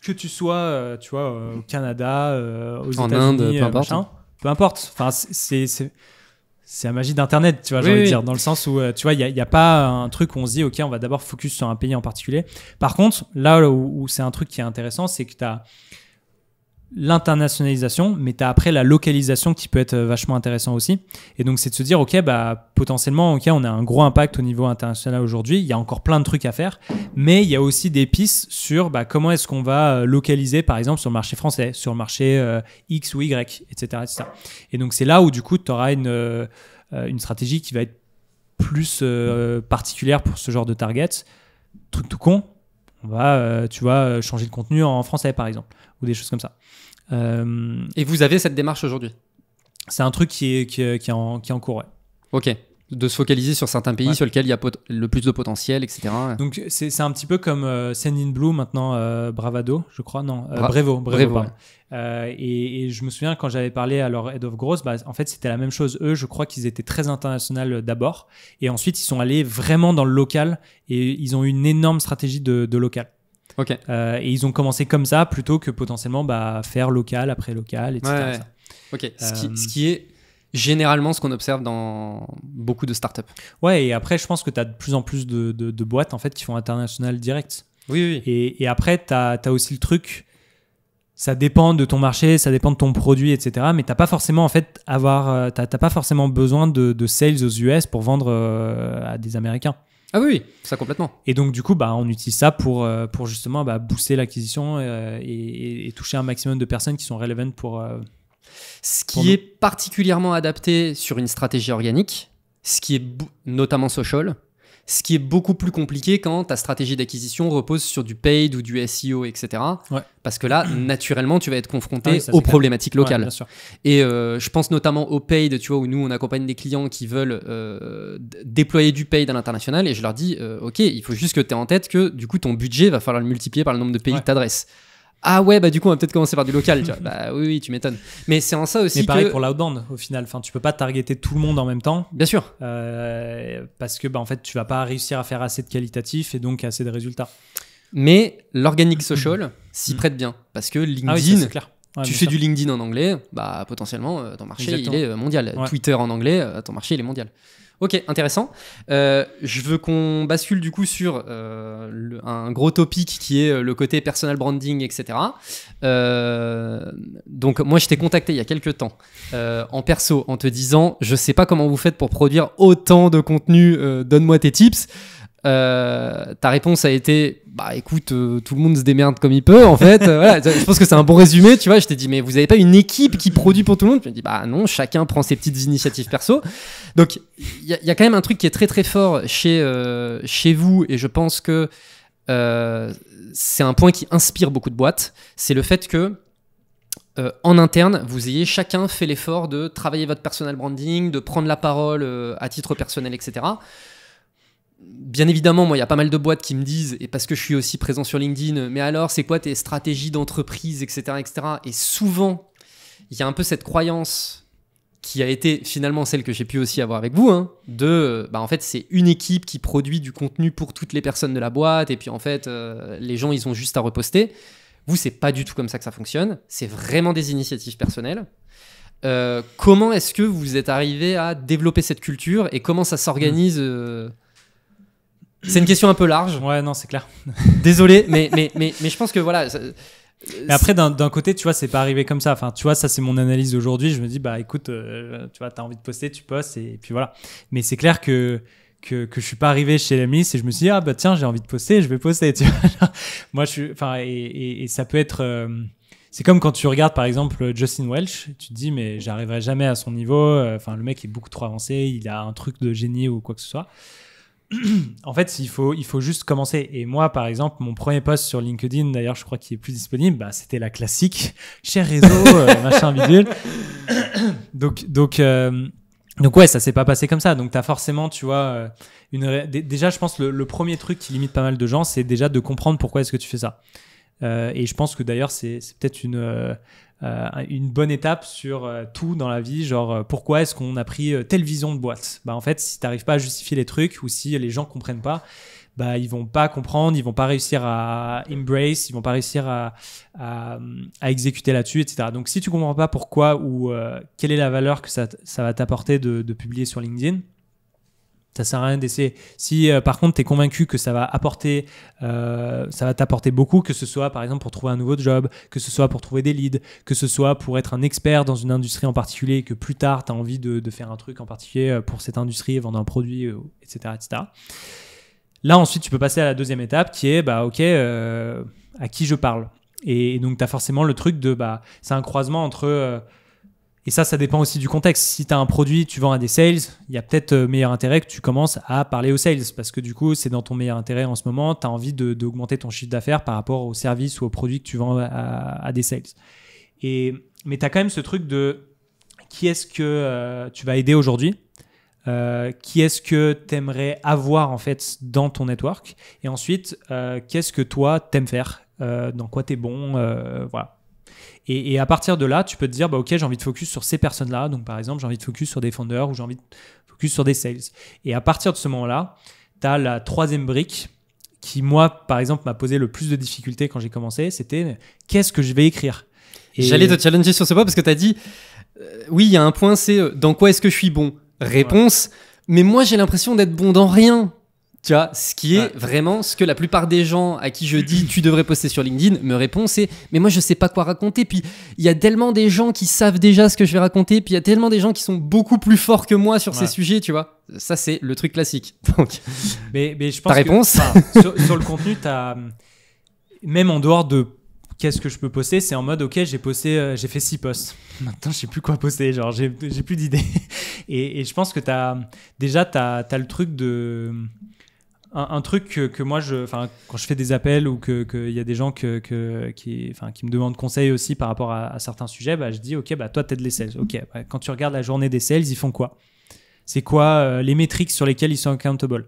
que tu sois, euh, tu vois, euh, au Canada, euh, aux États-Unis, peu importe. peu importe. Enfin, c'est c'est la magie d'Internet, tu vois, dire, dans le sens où, tu vois, il n'y a, pas un truc où on se dit, OK, on va d'abord focus sur un pays en particulier. Par contre, là où c'est un truc qui est intéressant, c'est que tu as l'internationalisation, mais tu as après la localisation qui peut être euh, vachement intéressant aussi. Et donc, c'est de se dire, OK, bah, potentiellement, OK, on a un gros impact au niveau international aujourd'hui, il y a encore plein de trucs à faire, mais il y a aussi des pistes sur bah, comment est-ce qu'on va euh, localiser, par exemple, sur le marché français, sur le marché euh, X ou Y, etc. etc. Et donc, c'est là où, du coup, tu auras une, une stratégie qui va être plus particulière pour ce genre de target Truc tout con, on va, tu vois, changer le contenu en français, par exemple, ou des choses comme ça. Euh, et vous avez cette démarche aujourd'hui C'est un truc qui est, qui, qui, en, cours, ouais. Ok. De se focaliser sur certains pays sur lesquels il y a le plus de potentiel, etc. Donc c'est un petit peu comme euh, Send in Blue maintenant, euh, Bravado, je crois, non, Bravo, Brevo. Brevo, et, je me souviens quand j'avais parlé à leur head of growth, bah, en fait c'était la même chose. Eux, je crois qu'ils étaient très international d'abord, et ensuite ils sont allés vraiment dans le local, et ils ont eu une énorme stratégie de, de local. Euh, et ils ont commencé comme ça plutôt que potentiellement bah, faire local après local, etc. Ok. Ce euh, qui, est généralement ce qu'on observe dans beaucoup de startups. Ouais, et après, je pense que tu as de plus en plus de, boîtes en fait qui font international direct. Oui, oui. Et, après, tu as, aussi le truc, ça dépend de ton marché, ça dépend de ton produit, etc. Mais tu pas forcément en fait avoir, euh, pas forcément besoin de, sales aux US pour vendre à des Américains. Ah oui, ça complètement. Et donc du coup, bah, on utilise ça pour, euh, pour justement bah, booster l'acquisition euh, et, toucher un maximum de personnes qui sont relevant pour... Euh, ce qui est particulièrement adapté sur une stratégie organique, ce qui est notamment social, ce qui est beaucoup plus compliqué quand ta stratégie d'acquisition repose sur du paid ou du SEO, etc. Parce que là, naturellement, tu vas être confronté ah aux problématiques locales. et euh, je pense notamment au paid, tu vois, où nous, on accompagne des clients qui veulent euh, déployer du paid à l'international, et je leur dis, euh, OK, il faut juste que tu aies en tête que, du coup, ton budget va falloir le multiplier par le nombre de pays ouais. que ah ouais, bah du coup, on va peut-être commencer par du local. bah oui, oui tu m'étonnes. Mais c'est en ça aussi. Mais pareil pour l'outbound au final. Enfin, tu peux pas targeter tout le monde en même temps. Bien sûr. Euh, parce que bah, en fait, tu vas pas réussir à faire assez de qualitatif et donc assez de résultats. Mais l'organic social mm-hmm. s'y prête bien. Parce que ah LinkedIn. clair. tu fais du LinkedIn en anglais, bah potentiellement, euh, euh, ton marché il est mondial. Twitter en anglais, ton marché il est mondial. Ok, intéressant. Euh, je veux qu'on bascule du coup sur euh, un gros topic qui est euh, le côté personal branding, etc. donc moi, je t'ai contacté il y a quelques temps en perso en te disant, je sais pas comment vous faites pour produire autant de contenu, donne-moi tes tips. Euh, ta réponse a été bah écoute euh, tout le monde se démerde comme il peut en fait euh, je pense que c'est un bon résumé tu vois je t'ai dit mais vous avez pas une équipe qui produit pour tout le monde tu me dis bah non chacun prend ses petites initiatives perso donc il y, a quand même un truc qui est très très fort chez chez vous et je pense que c'est un point qui inspire beaucoup de boîtes c'est le fait que en interne, vous ayez chacun fait l'effort de travailler votre personal branding, de prendre la parole à titre personnel, etc bien évidemment, moi, il y a pas mal de boîtes qui me disent, et parce que je suis aussi présent sur LinkedIn, mais alors, c'est quoi tes stratégies d'entreprise, etc., etc. Et souvent, il y a un peu cette croyance qui a été finalement celle que j'ai pu aussi avoir avec vous, hein, de, bah, en fait, c'est une équipe qui produit du contenu pour toutes les personnes de la boîte, et puis en fait, euh, les gens, ils ont juste à reposter. Vous, c'est pas du tout comme ça que ça fonctionne. C'est vraiment des initiatives personnelles. Euh, comment est-ce que vous êtes arrivé à développer cette culture et comment ça s'organise euh, c'est une question un peu large. Ouais, non, c'est clair. Désolé, mais, mais, mais, je pense que voilà. Euh, après, d'un côté, tu vois, c'est pas arrivé comme ça. Enfin, tu vois, ça, c'est mon analyse d'aujourd'hui. Je me dis, bah écoute, euh, tu vois, t'as envie de poster, tu postes, et puis voilà. Mais c'est clair que, que, que je suis pas arrivé chez la ministre et je me suis dit, ah bah tiens, j'ai envie de poster, je vais poster, tu vois. Moi, je suis. Enfin, et, et, ça peut être. Euh, c'est comme quand tu regardes par exemple Justin Welch, tu te dis mais j'arriverai jamais à son niveau, enfin le mec est beaucoup trop avancé, il a un truc de génie ou quoi que ce soit. en fait, il faut, il faut juste commencer. Et moi, par exemple, mon premier post sur LinkedIn, d'ailleurs, je crois qu'il est plus disponible, bah, c'était la classique, cher réseau, euh, machin bidule. donc, donc, euh, donc ouais, ça s'est pas passé comme ça. Donc, tu as forcément, tu vois, euh, une déjà, je pense, le, premier truc qui limite pas mal de gens, c'est déjà de comprendre pourquoi est-ce que tu fais ça. et je pense que d'ailleurs, c'est peut-être une euh, une bonne étape sur euh, tout dans la vie, genre euh, pourquoi est-ce qu'on a pris telle vision de boîte Bah en fait, si tu n'arrives pas à justifier les trucs ou si les gens comprennent pas, bah ils vont pas comprendre, ils vont pas réussir à embrace, ils vont pas réussir à, exécuter là-dessus, etc. Donc si tu comprends pas pourquoi ou quelle est la valeur que ça, va t'apporter de publier sur LinkedIn, ça sert à rien d'essayer. Si euh, par contre tu es convaincu que ça va apporter, euh, ça va t'apporter beaucoup, que ce soit par exemple pour trouver un nouveau job, que ce soit pour trouver des leads, que ce soit pour être un expert dans une industrie en particulier que plus tard tu as envie de, faire un truc en particulier euh, pour cette industrie, vendre un produit, etc., etc. Là ensuite tu peux passer à la deuxième étape qui est bah ok à qui je parle. Et, donc tu as forcément le truc de bah c'est un croisement entre et ça, ça dépend aussi du contexte. Si tu as un produit, tu vends à des sales, il y a peut-être euh, meilleur intérêt que tu commences à parler aux sales parce que du coup, c'est dans ton meilleur intérêt en ce moment. Tu as envie d'augmenter ton chiffre d'affaires par rapport aux services ou aux produits que tu vends à, des sales. Et, mais tu as quand même ce truc de qui est-ce que euh, tu vas aider aujourd'hui euh, qui est-ce que tu aimerais avoir en fait dans ton network et ensuite qu'est-ce que toi aimes faire dans quoi tu es bon voilà et, à partir de là, tu peux te dire, bah, OK, j'ai envie de focus sur ces personnes-là. Donc, par exemple, j'ai envie de focus sur des fondeurs ou j'ai envie de focus sur des sales. Et à partir de ce moment-là, tu as la troisième brique qui, moi, par exemple, m'a posé le plus de difficultés quand j'ai commencé. C'était qu'est-ce que je vais écrire et... J'allais te challenger sur ce point parce que tu as dit, euh, oui, il y a un point, c'est euh, dans quoi est-ce que je suis bon Réponse, mais moi j'ai l'impression d'être bon dans rien. Tu vois, ce qui est vraiment ce que la plupart des gens à qui je dis tu devrais poster sur LinkedIn me répondent c'est mais moi je sais pas quoi raconter. Puis il y a tellement des gens qui savent déjà ce que je vais raconter. Puis il y a tellement des gens qui sont beaucoup plus forts que moi sur ces sujets, tu vois. Ça c'est le truc classique. Donc, mais, je pense ta réponse sur, le contenu, as, même en dehors de qu'est-ce que je peux poster, c'est en mode ok j'ai posté, euh, j'ai fait six posts. Maintenant je sais plus quoi poster, genre j'ai plus d'idées. Et, je pense que as, déjà tu as, as le truc de un, truc que, moi, je, quand je fais des appels ou qu'il y a des gens qui, qui, me demandent conseil aussi par rapport à, certains sujets, bah, je dis Ok, bah, toi, de les sales. Ok, bah, quand tu regardes la journée des sales, ils font quoi C'est quoi euh, les métriques sur lesquelles ils sont accountable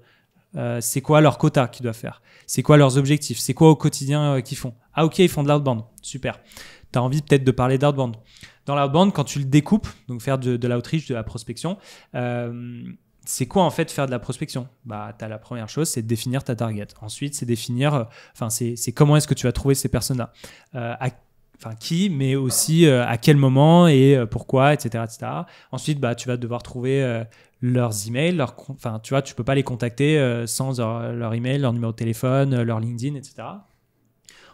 euh, c'est quoi leur quota qu'ils doivent faire C'est quoi leurs objectifs C'est quoi au quotidien euh, qu'ils font Ah ok, ils font de l'outbound. Super. Tu as envie peut-être de parler d'outbound. Dans l'outbound, quand tu le découpes, donc faire de, de l'outreach, de la prospection, c'est quoi en fait faire de la prospection Bah, as la première chose, c'est de définir ta target. Ensuite, c'est définir, euh, enfin, c'est comment est-ce que tu vas trouver ces personnes-là, euh, qui, mais aussi euh, à quel moment et pourquoi, etc., Ensuite, bah, tu vas devoir trouver leurs emails, leurs, enfin, tu vois, tu peux pas les contacter sans leur, email, leur numéro de téléphone, leur LinkedIn, etc.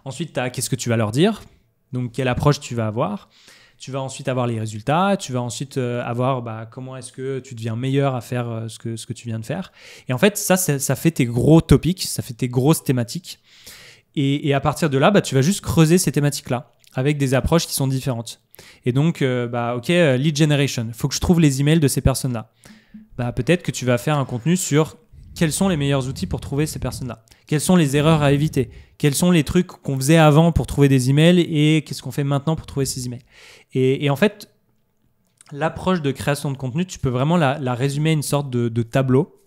Ensuite, as qu'est-ce que tu vas leur dire Donc, quelle approche tu vas avoir tu vas ensuite avoir les résultats, tu vas ensuite euh, avoir bah, comment est-ce que tu deviens meilleur à faire euh, ce, que, ce que tu viens de faire. Et en fait, ça, ça, fait tes gros topics, ça fait tes grosses thématiques. Et, à partir de là, bah, tu vas juste creuser ces thématiques-là avec des approches qui sont différentes. Et donc, euh, bah, ok, lead generation, il faut que je trouve les emails de ces personnes-là. Bah, peut-être que tu vas faire un contenu sur quels sont les meilleurs outils pour trouver ces personnes-là Quelles sont les erreurs à éviter quels sont les trucs qu'on faisait avant pour trouver des emails et qu'est-ce qu'on fait maintenant pour trouver ces emails. Et, en fait, l'approche de création de contenu, tu peux vraiment la, résumer à une sorte de tableau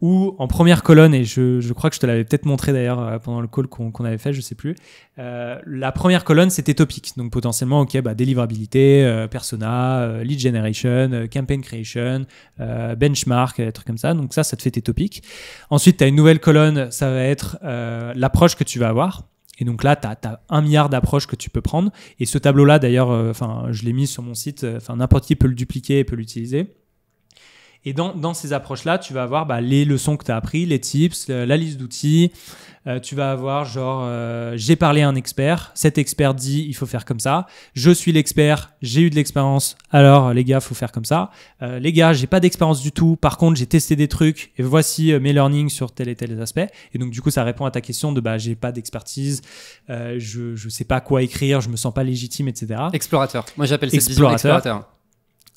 ou en première colonne, et je, je crois que je te l'avais peut-être montré d'ailleurs euh, pendant le call qu'on qu'on avait fait, je sais plus, euh, la première colonne c'était topic, donc potentiellement ok, bah, délivrabilité, euh, persona, euh, lead generation, campaign creation, benchmark, des trucs comme ça, donc ça, ça te fait tes topics. Ensuite, tu as une nouvelle colonne, ça va être l'approche que tu vas avoir, et donc là, tu as, un milliard d'approches que tu peux prendre. Et ce tableau-là, d'ailleurs, enfin, je l'ai mis sur mon site, enfin, n'importe qui peut le dupliquer et peut l'utiliser. Et dans, dans ces approches-là, tu vas avoir bah, les leçons que tu as apprises, les tips, euh, la liste d'outils. Euh, tu vas avoir genre euh, j'ai parlé à un expert, cet expert dit il faut faire comme ça, je suis l'expert, j'ai eu de l'expérience, alors les gars faut faire comme ça, euh, les gars j'ai pas d'expérience du tout, par contre j'ai testé des trucs et voici mes learnings sur tel et tel aspect et donc du coup ça répond à ta question de bah j'ai pas d'expertise, je je sais pas quoi écrire, je me sens pas légitime etc. Explorateur, moi j'appelle ça. explorateur.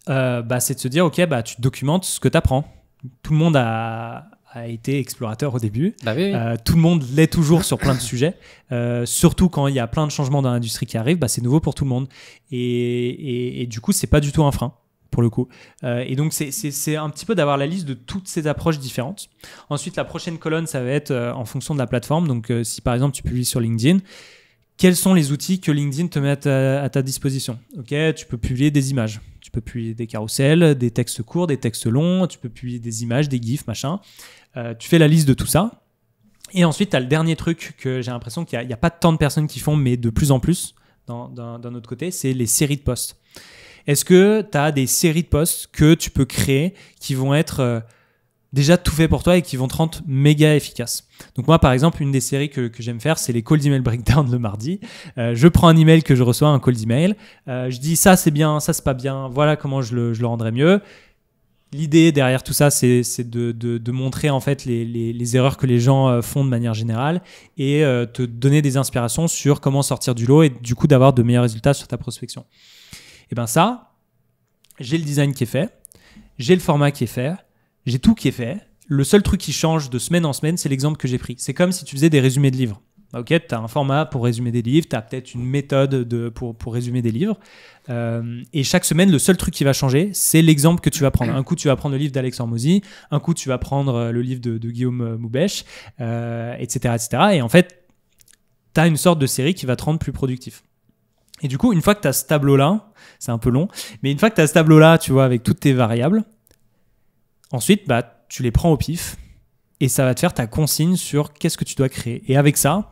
Euh, bah, c'est de se dire, OK, bah, tu documentes ce que tu apprends. Tout le monde a, été explorateur au début. Bah euh, tout le monde l'est toujours sur plein de sujets. Euh, surtout quand il y a plein de changements dans l'industrie qui arrivent, bah, c'est nouveau pour tout le monde. Et, du coup, c'est pas du tout un frein pour le coup. et donc, c'est un petit peu d'avoir la liste de toutes ces approches différentes. Ensuite, la prochaine colonne, ça va être en fonction de la plateforme. Donc, si par exemple, tu publies sur LinkedIn, quels sont les outils que LinkedIn te met à à ta disposition Ok, tu peux publier des images peux publier des carousels, des textes courts, des textes longs, tu peux publier des images, des gifs, machin. Euh, tu fais la liste de tout ça. Et ensuite, tu as le dernier truc que j'ai l'impression qu'il n'y a, a, pas tant de personnes qui font, mais de plus en plus d'un autre côté, c'est les séries de postes. Est-ce que tu as des séries de postes que tu peux créer qui vont être euh, déjà tout fait pour toi et qui vont te rendre méga efficace. Donc moi, par exemple, une des séries que, j'aime faire, c'est les cold email breakdown le mardi. Euh, je prends un email que je reçois, un cold email. Euh, je dis ça c'est bien, ça c'est pas bien. Voilà comment je le, je rendrai mieux. L'idée derrière tout ça, c'est de, montrer en fait les, erreurs que les gens euh, font de manière générale et te donner des inspirations sur comment sortir du lot et du coup d'avoir de meilleurs résultats sur ta prospection. Et eh bien ça, j'ai le design qui est fait, j'ai le format qui est fait, j'ai tout qui est fait. Le seul truc qui change de semaine en semaine, c'est l'exemple que j'ai pris. C'est comme si tu faisais des résumés de livres. Ok, tu as un format pour résumer des livres, tu as peut-être une méthode pour, pour résumer des livres. Euh, et chaque semaine, le seul truc qui va changer, c'est l'exemple que tu vas prendre. Un coup, tu vas prendre le livre d'Alexandre Mozy, un coup, tu vas prendre euh, le livre de, Guillaume euh, Moubèche, etc., etc. Et en fait, tu as une sorte de série qui va te rendre plus productif. Et du coup, une fois que tu as ce tableau-là, c'est un peu long, mais une fois que tu as ce tableau-là, tu vois, avec toutes tes variables, Ensuite, bah, tu les prends au pif et ça va te faire ta consigne sur qu'est-ce que tu dois créer. Et avec ça,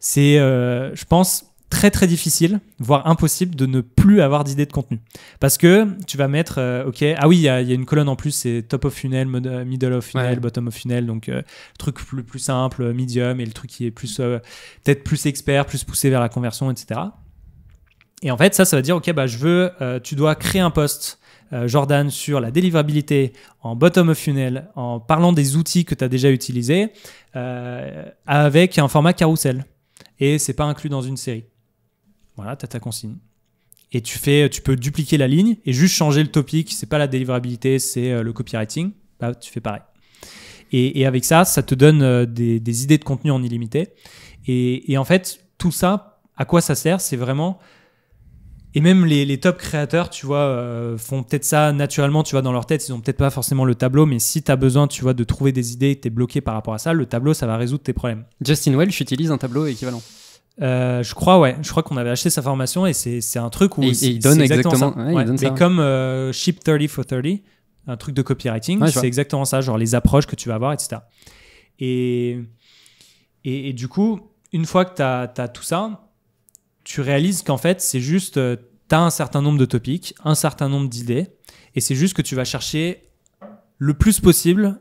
c'est, euh, je pense, très très difficile, voire impossible de ne plus avoir d'idée de contenu. Parce que tu vas mettre, euh, ok, ah oui, il y, a une colonne en plus, c'est top of funnel, euh, middle of funnel, bottom of funnel, donc truc plus, plus, simple, medium, et le truc qui est plus peut-être plus expert, plus poussé vers la conversion, etc. Et en fait, ça, ça va dire, ok, bah je veux, tu dois créer un poste euh, Jordan, sur la délivrabilité en bottom of funnel, en parlant des outils que tu as déjà utilisés, euh, avec un format carousel. Et c'est pas inclus dans une série. Voilà, tu as ta consigne. Et tu, fais, tu peux dupliquer la ligne et juste changer le topic. C'est pas la délivrabilité, c'est euh, le copywriting. Bah, tu fais pareil. Et, avec ça, ça te donne des, idées de contenu en illimité. Et, et, en fait, tout ça, à quoi ça sert C'est vraiment et même les, top créateurs, tu vois, euh, font peut-être ça naturellement, tu vois, dans leur tête. Ils ont peut-être pas forcément le tableau, mais si tu as besoin, tu vois, de trouver des idées et que tu es bloqué par rapport à ça, le tableau, ça va résoudre tes problèmes. Justin Welch utilise un tableau équivalent euh, je crois, ouais. Je crois qu'on avait acheté sa formation et c'est un truc où. Et, il donne exactement. c'est ça. mais comme euh, Ship 30 for 30, un truc de copywriting, c'est exactement ça, genre les approches que tu vas avoir, etc. Et, et, du coup, une fois que tu as, as tout ça, tu réalises qu'en fait, c'est juste, euh, tu as un certain nombre de topics, un certain nombre d'idées, et c'est juste que tu vas chercher le plus possible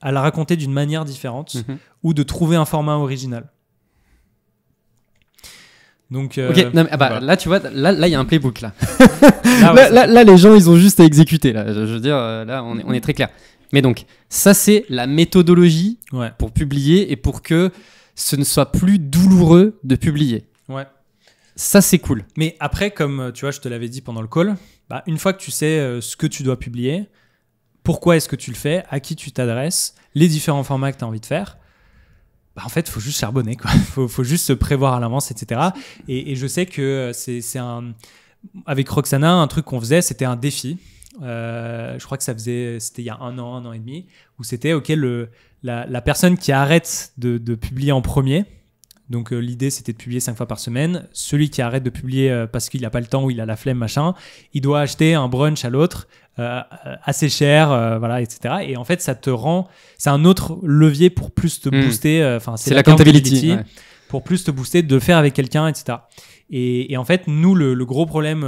à la raconter d'une manière différente mhm. ou de trouver un format original. Donc, euh, ah bah, là, tu vois, là, il y a un playbook là. là, les gens, ils ont juste à exécuter. Là, je veux dire, euh, là, on est, très clair. Mais donc, ça, c'est la méthodologie pour publier et pour que ce ne soit plus douloureux de publier. Ouais. Ça, c'est cool. Mais après, comme euh, tu vois, je te l'avais dit pendant le call, bah, une fois que tu sais euh, ce que tu dois publier, pourquoi est-ce que tu le fais, à qui tu t'adresses, les différents formats que tu as envie de faire, bah, en fait, il faut juste charbonner, quoi. Faut, juste se prévoir à l'avance, etc. Et, je sais que euh, c'est un. Avec Roxana, un truc qu'on faisait, c'était un défi. je crois que ça faisait, c'était il y a un an, un an et demi, où c'était, ok, la, personne qui arrête de, de publier en premier, donc euh, l'idée c'était de publier cinq fois par semaine. Celui qui arrête de publier euh, parce qu'il n'a pas le temps ou il a la flemme machin, il doit acheter un brunch à l'autre euh, assez cher, voilà, etc. Et en fait ça te rend, c'est un autre levier pour plus te hmm. booster. Enfin c'est la, comptabilité, pour plus te booster de faire avec quelqu'un, etc. Et, en fait nous le, gros problème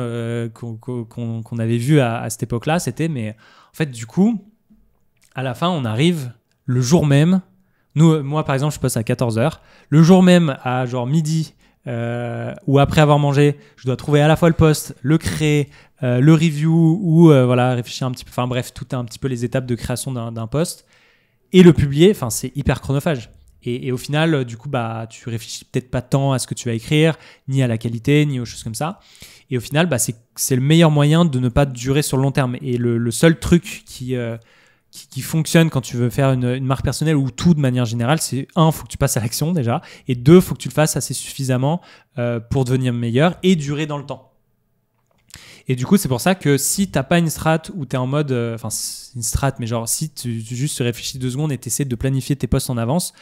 qu'on avait vu à, à cette époque-là, c'était mais en fait du coup à la fin on arrive le jour même euh, moi, par exemple, je poste à 14h. Le jour même, à genre midi, euh, ou après avoir mangé, je dois trouver à la fois le post, le créer, euh, le review, ou voilà, réfléchir un petit peu, enfin bref, tout un petit peu les étapes de création d'un post, et le publier, enfin c'est hyper chronophage. Et, au final, du coup, bah, tu réfléchis peut-être pas tant à ce que tu vas écrire, ni à la qualité, ni aux choses comme ça. Et au final, bah, c'est le meilleur moyen de ne pas durer sur le long terme. Et le, le seul truc qui, qui, fonctionne quand tu veux faire une, marque personnelle ou tout de manière générale, c'est un, faut que tu passes à l'action déjà, et deux, faut que tu le fasses assez suffisamment euh, pour devenir meilleur et durer dans le temps. Et du coup, c'est pour ça que si tu n'as pas une strat ou tu es en mode, euh, enfin une strat, mais genre si tu, juste réfléchis deux secondes et essaies de planifier tes postes en avance,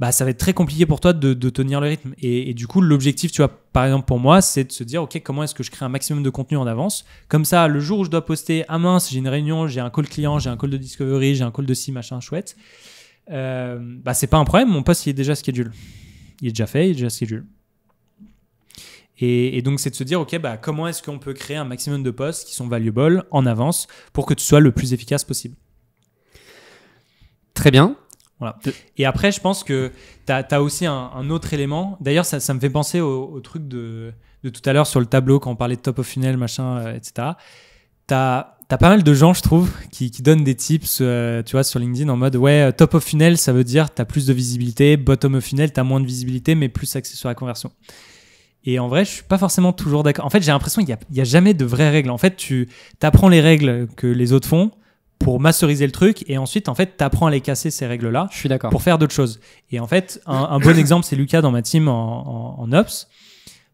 bah, ça va être très compliqué pour toi de, tenir le rythme. Et, du coup, l'objectif, tu vois, par exemple pour moi, c'est de se dire, OK, comment est-ce que je crée un maximum de contenu en avance Comme ça, le jour où je dois poster, ah mince, j'ai une réunion, j'ai un call client, j'ai un call de discovery, j'ai un call de si, machin, chouette, euh, bah, c'est pas un problème, mon poste, il est déjà schedule. Il est déjà fait, il est déjà schedule. Et, et, donc, c'est de se dire, OK, bah, comment est-ce qu'on peut créer un maximum de posts qui sont valuable en avance pour que tu sois le plus efficace possible Très bien. Et après, je pense que tu as, aussi un, autre élément. D'ailleurs, ça, me fait penser au, truc de, tout à l'heure sur le tableau quand on parlait de top of funnel, machin, etc. Tu as, pas mal de gens, je trouve, qui, donnent des tips euh, tu vois, sur LinkedIn en mode Ouais, euh, top of funnel, ça veut dire tu as plus de visibilité, bottom of funnel, tu as moins de visibilité, mais plus accès sur la conversion. Et en vrai, je suis pas forcément toujours d'accord. En fait, j'ai l'impression qu'il n'y a, a, jamais de vraies règles. En fait, tu apprends les règles que les autres font pour masteriser le truc et ensuite en fait t'apprends à les casser ces règles là je suis d'accord pour faire d'autres choses et en fait un, bon exemple c'est Lucas dans ma team en, ops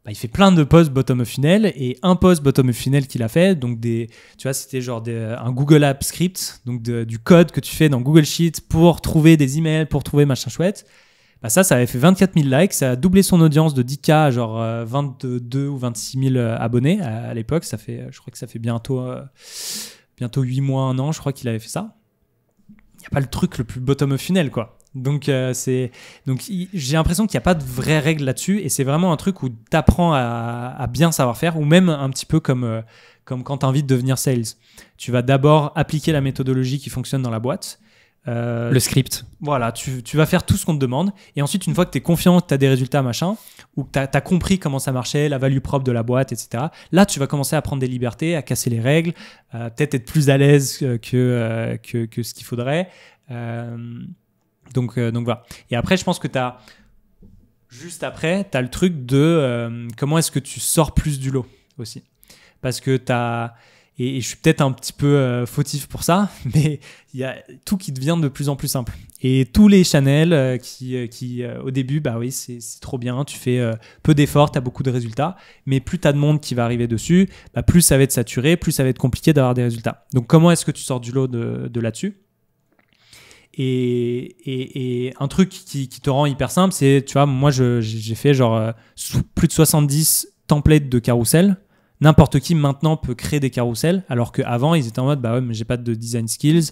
bah, il fait plein de posts bottom of funnel et un post bottom of funnel qu'il a fait donc des tu vois c'était genre un Google App script donc du code que tu fais dans Google Sheets pour trouver des emails pour trouver machin chouette bah ça ça avait fait 24 000 likes ça a doublé son audience de 10K à genre 22 euh, ou 26 000 abonnés à, l'époque ça fait euh, je crois que ça fait bientôt euh, bientôt 8 mois, un an, je crois qu'il avait fait ça. Il n'y a pas le truc le plus bottom of funnel, quoi. Donc, euh, c'est donc j'ai l'impression qu'il n'y a pas de vraie règle là-dessus et c'est vraiment un truc où tu apprends à... bien savoir faire ou même un petit peu comme, euh, comme quand tu de devenir sales. Tu vas d'abord appliquer la méthodologie qui fonctionne dans la boîte. Euh, le script. Voilà, tu, tu, vas faire tout ce qu'on te demande et ensuite, une fois que tu es confiant, que tu as des résultats, machin, ou que tu as, compris comment ça marchait, la value propre de la boîte, etc. Là, tu vas commencer à prendre des libertés, à casser les règles, peut-être être plus à l'aise euh, euh, que, que, ce qu'il faudrait. Euh, donc, donc voilà. Et après, je pense que tu as, juste après, tu as le truc de comment est-ce que tu sors plus du lot aussi. Parce que tu as et, je suis peut-être un petit peu fautif pour ça, mais il y a tout qui devient de plus en plus simple. Et tous les Chanel euh, qui, euh, qui euh, au début, bah oui, c'est trop bien, tu fais peu d'efforts, tu as beaucoup de résultats, mais plus tu as de monde qui va arriver dessus, bah plus ça va être saturé, plus ça va être compliqué d'avoir des résultats. Donc comment est-ce que tu sors du lot de, là-dessus et, et, un truc qui, te rend hyper simple, c'est, tu vois, moi j'ai fait genre plus de 70 templates de carrousel n'importe qui maintenant peut créer des carousels, alors qu'avant ils étaient en mode bah ouais, mais j'ai pas de design skills,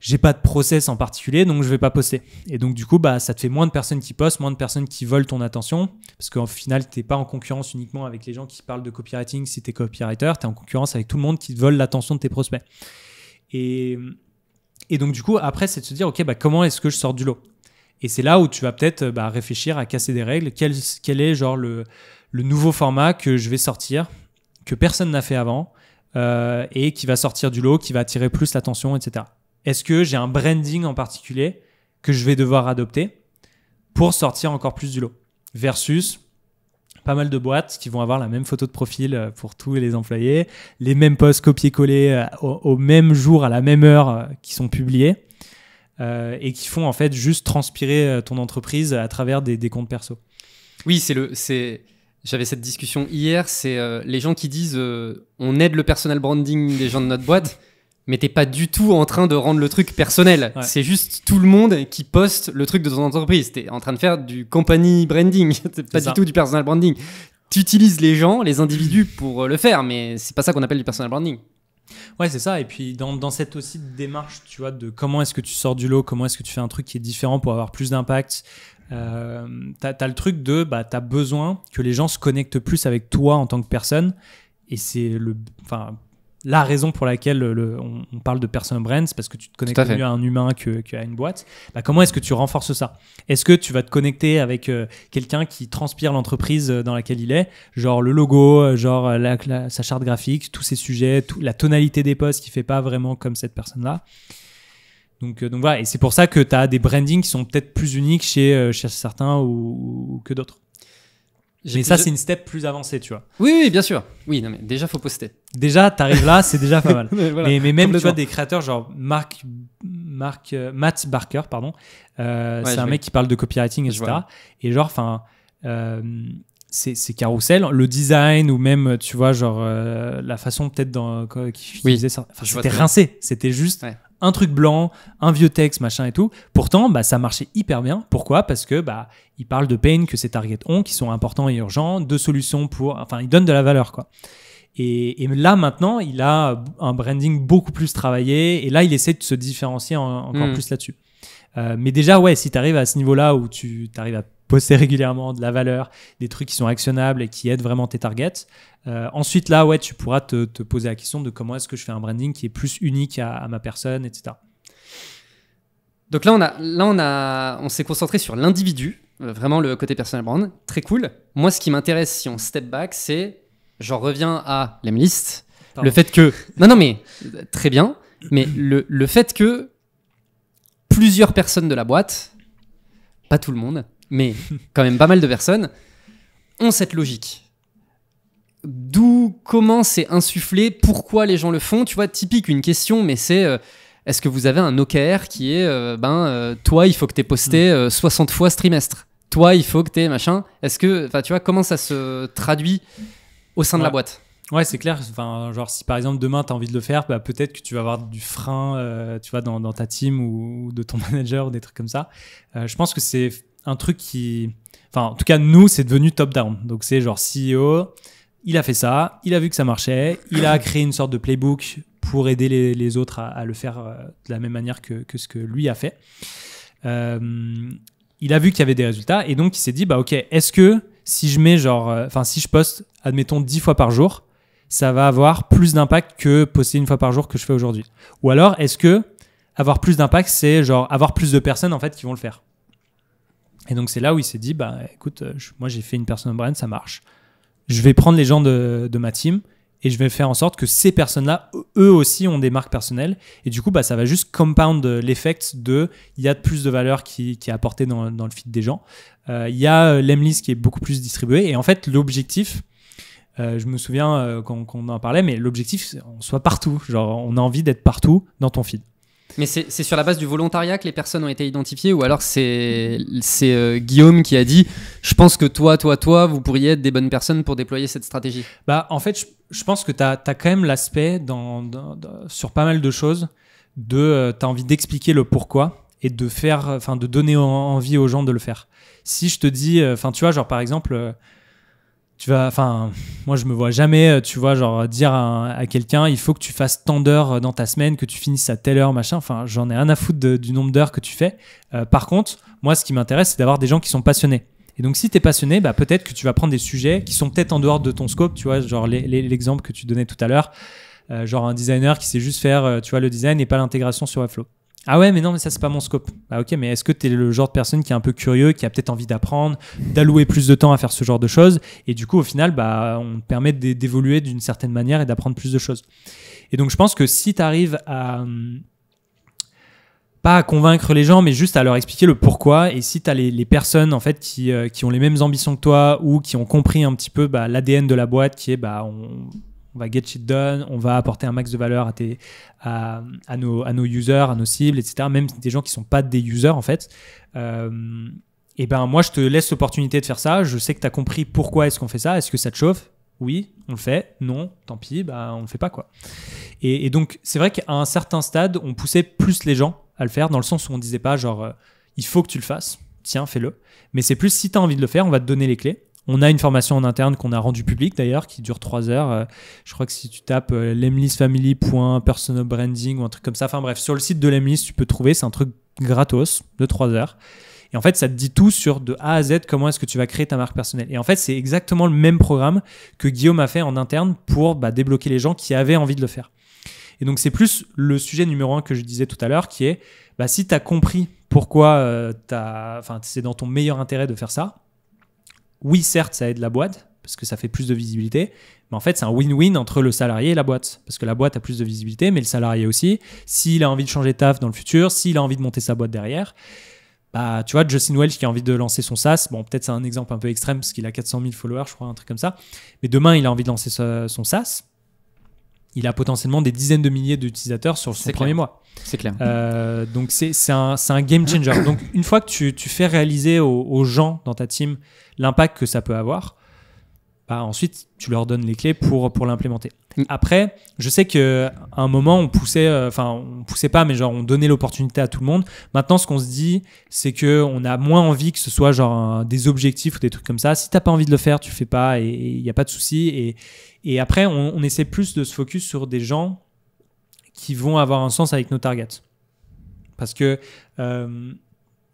j'ai pas de process en particulier, donc je vais pas poster. Et donc du coup, bah ça te fait moins de personnes qui postent, moins de personnes qui volent ton attention, parce qu'en final, t'es pas en concurrence uniquement avec les gens qui parlent de copywriting si t'es copywriter, t'es en concurrence avec tout le monde qui te vole l'attention de tes prospects. Et, et donc du coup, après, c'est de se dire, ok, bah comment est-ce que je sors du lot Et c'est là où tu vas peut-être bah, réfléchir à casser des règles. Quel, quel est genre le, le nouveau format que je vais sortir, que personne n'a fait avant? Euh, et qui va sortir du lot, qui va attirer plus l'attention, etc. Est-ce que j'ai un branding en particulier que je vais devoir adopter pour sortir encore plus du lot Versus pas mal de boîtes qui vont avoir la même photo de profil euh, pour tous les employés, les mêmes posts copiés-collés euh, au, même jour, à la même heure euh, qui sont publiés et qui font en fait juste transpirer ton entreprise à travers des, comptes perso. Oui, c'est le, c'est, j'avais cette discussion hier, c'est les gens qui disent on aide le personal branding des gens de notre boîte mais t'es pas du tout en train de rendre le truc personnel. C'est juste tout le monde qui poste le truc de ton entreprise. T'es en train de faire du company branding, c'est pas du tout du personal branding. Tu utilises les gens, les individus pour euh, le faire, mais c'est pas ça qu'on appelle du personal branding. Ouais, c'est ça. Et puis dans, dans, cette aussi démarche, tu vois, de comment est-ce que tu sors du lot, comment est-ce que tu fais un truc qui est différent pour avoir plus d'impact, Tu euh, t'as as le truc de, bah, as besoin que les gens se connectent plus avec toi en tant que personne. Et c'est le, enfin, la raison pour laquelle on, parle de personal brand, c'est parce que tu te connectes mieux à un humain qu'à une boîte. Bah, comment est-ce que tu renforces ça Est-ce que tu vas te connecter avec euh, quelqu'un qui transpire l'entreprise euh, dans laquelle il est Genre le logo, euh, genre sa charte graphique, tous ses sujets, la tonalité des posts qui fait pas vraiment comme cette personne-là. Donc, donc voilà, et c'est pour ça que tu as des brandings qui sont peut-être plus uniques chez, certains ou que d'autres. Mais ça, c'est une step plus avancée, tu vois. Oui, oui, bien sûr. Oui, non, mais déjà, faut poster. Déjà, t'arrives là, c'est déjà pas mal. mais, même, tu vois, des créateurs genre Mark, Mark, euh, Matt Barker, pardon, euh, c'est un mec qui parle de copywriting, etc. Et genre, enfin, euh, c'est carousel, le design ou même, tu vois, genre, la façon peut-être dans. Qui, oui. ça. c'était rincé. C'était juste un truc blanc, un vieux texte, machin et tout. Pourtant, bah, ça marchait hyper bien. Pourquoi Parce que bah, il parle de pain que ces targets ont, qui sont importants et urgents, de solutions pour, enfin, il donne de la valeur, quoi. Et, là maintenant, il a un branding beaucoup plus travaillé. Et là, il essaie de se différencier encore hmm. plus là-dessus. Euh, mais déjà, ouais, si tu arrives à ce niveau-là où tu arrives à poster régulièrement de la valeur, des trucs qui sont actionnables et qui aident vraiment tes targets. Euh, ensuite, là, ouais, tu pourras te, te poser la question de comment est-ce que je fais un branding qui est plus unique à, ma personne, etc. Donc là, on, a, là, on, a, on s'est concentré sur l'individu, euh, vraiment le côté personal brand, très cool. Moi, ce qui m'intéresse si on step back, c'est, j'en reviens à la le fait que... Non, non, mais euh, très bien, mais le, le fait que plusieurs personnes de la boîte, pas tout le monde, mais quand même pas mal de personnes, ont cette logique. D'où, comment c'est insufflé, pourquoi les gens le font, tu vois, typique une question, mais c'est euh, est-ce que vous avez un OKR qui est, euh, ben, euh, toi, il faut que tu aies posté 60 mm. fois ce trimestre, toi, il faut que tu aies machin, est-ce que, enfin, tu vois, comment ça se traduit au sein de la boîte Ouais, c'est clair. Enfin, genre, si par exemple demain tu as envie de le faire, bah, peut-être que tu vas avoir du frein tu vois, dans, ta team ou, de ton manager ou des trucs comme ça. je pense que c'est un truc qui. Enfin, en tout cas, nous, c'est devenu top-down. Donc, c'est genre CEO, il a fait ça, il a vu que ça marchait, il a créé une sorte de playbook pour aider les, autres à, le faire euh, de la même manière que, que ce que lui a fait. Euh, il a vu qu'il y avait des résultats et donc il s'est dit bah ok, est-ce que si je mets genre, euh, enfin si je poste, admettons 10 fois par jour, ça va avoir plus d'impact que poster une fois par jour que je fais aujourd'hui. Ou alors est-ce que avoir plus d'impact, c'est genre avoir plus de personnes en fait qui vont le faire. Et donc c'est là où il s'est dit, bah écoute, euh, moi j'ai fait une personne brand, ça marche. Je vais prendre les gens de, de, ma team et je vais faire en sorte que ces personnes-là, eux aussi, ont des marques personnelles. Et du coup, bah, ça va juste compound l'effet de, il y a plus de valeur qui, qui est apportée dans, dans, le feed des gens. Euh, il y a euh, l'emlist qui est beaucoup plus distribué. Et en fait, l'objectif, je me souviens qu'on en parlait, mais l'objectif, c'est on soit partout. Genre, on a envie d'être partout dans ton feed. Mais c'est sur la base du volontariat que les personnes ont été identifiées ou alors c'est euh, Guillaume qui a dit je pense que toi, toi, toi, vous pourriez être des bonnes personnes pour déployer cette stratégie Bah en fait, je, pense que tu as, quand même l'aspect dans, sur pas mal de choses de euh, tu as envie d'expliquer le pourquoi et de faire enfin de donner envie aux gens de le faire. Si je te dis euh, enfin tu vois genre par exemple euh, tu vas, enfin, moi je me vois jamais, euh, tu vois, genre dire à, quelqu'un, il faut que tu fasses tant d'heures euh, dans ta semaine, que tu finisses à telle heure, machin. Enfin, j'en ai un à foutre du nombre d'heures que tu fais. Euh, par contre, moi, ce qui m'intéresse, c'est d'avoir des gens qui sont passionnés. Et donc, si tu es passionné, bah, peut-être que tu vas prendre des sujets qui sont peut-être en dehors de ton scope, tu vois, genre l'exemple que tu donnais tout à l'heure, genre un designer qui sait juste faire, tu vois, le design et pas l'intégration sur Webflow. Ah ouais, mais non, mais ça, c'est pas mon scope. Ah ok, mais est-ce que t'es le genre de personne qui est un peu curieux, qui a peut-être envie d'apprendre, d'allouer plus de temps à faire ce genre de choses Et du coup, au final, bah, on te permet d'évoluer d'une certaine manière et d'apprendre plus de choses. Et donc, je pense que si tu arrives à. Hum, pas à convaincre les gens, mais juste à leur expliquer le pourquoi. Et si tu as les, personnes en fait euh, qui, ont les mêmes ambitions que toi ou qui ont compris un petit peu bah, l'ADN de la boîte qui est bah, on, on va get shit done, on va apporter un max de valeur à, à, nos, à users, à nos cibles, etc. Même des gens qui ne sont pas des users, en fait. Euh, et eh ben moi, je te laisse l'opportunité de faire ça. Je sais que tu as compris pourquoi est-ce qu'on fait ça. Est-ce que ça te chauffe Oui, on le fait. Non, tant pis, bah, on ne le fait pas. quoi. Et, donc, c'est vrai qu'à un certain stade, on poussait plus les gens à le faire, dans le sens où on disait pas genre, euh, il faut que tu le fasses, tiens, fais-le. Mais c'est plus si tu as envie de le faire, on va te donner les clés. On a une formation en interne qu'on a rendue publique d'ailleurs, qui dure trois heures. Euh, je crois que si tu tapes euh, lemlisfamily.personalbranding ou un truc comme ça, enfin bref, sur le site de Lemlis, tu peux trouver, c'est un truc gratos de 3 heures. Et en fait, ça te dit tout sur de A à Z comment est-ce que tu vas créer ta marque personnelle. Et en fait, c'est exactement le même programme que Guillaume a fait en interne pour bah, débloquer les gens qui avaient envie de le faire. Et donc, c'est plus le sujet numéro un que je disais tout à l'heure qui est bah, si tu as compris pourquoi euh, Enfin, c'est dans ton meilleur intérêt de faire ça, oui, certes, ça aide la boîte, parce que ça fait plus de visibilité, mais en fait, c'est un win-win entre le salarié et la boîte, parce que la boîte a plus de visibilité, mais le salarié aussi, s'il a envie de changer de taf dans le futur, s'il a envie de monter sa boîte derrière. Bah, tu vois, Justin Welch qui a envie de lancer son SaaS, bon, peut-être c'est un exemple un peu extrême parce qu'il a 400 000 followers, je crois, un truc comme ça. Mais demain, il a envie de lancer son SaaS il a potentiellement des dizaines de milliers d'utilisateurs sur son premier mois. C'est clair. Euh, donc c'est un, un, game changer. donc une fois que tu, tu fais réaliser aux, gens dans ta team l'impact que ça peut avoir, bah, ensuite tu leur donnes les clés pour, pour l'implémenter. Mm. Après, je sais qu'à un moment on poussait, euh, enfin on on poussait pas, mais genre on donnait l'opportunité à tout le monde. Maintenant, ce qu'on se dit, c'est que on a moins envie que ce soit genre des objectifs ou des trucs comme ça. Si t'as pas envie de le faire, tu fais pas et il n'y a pas de souci. Et, et après, on, essaie plus de se focus sur des gens qui vont avoir un sens avec nos targets. Parce que euh,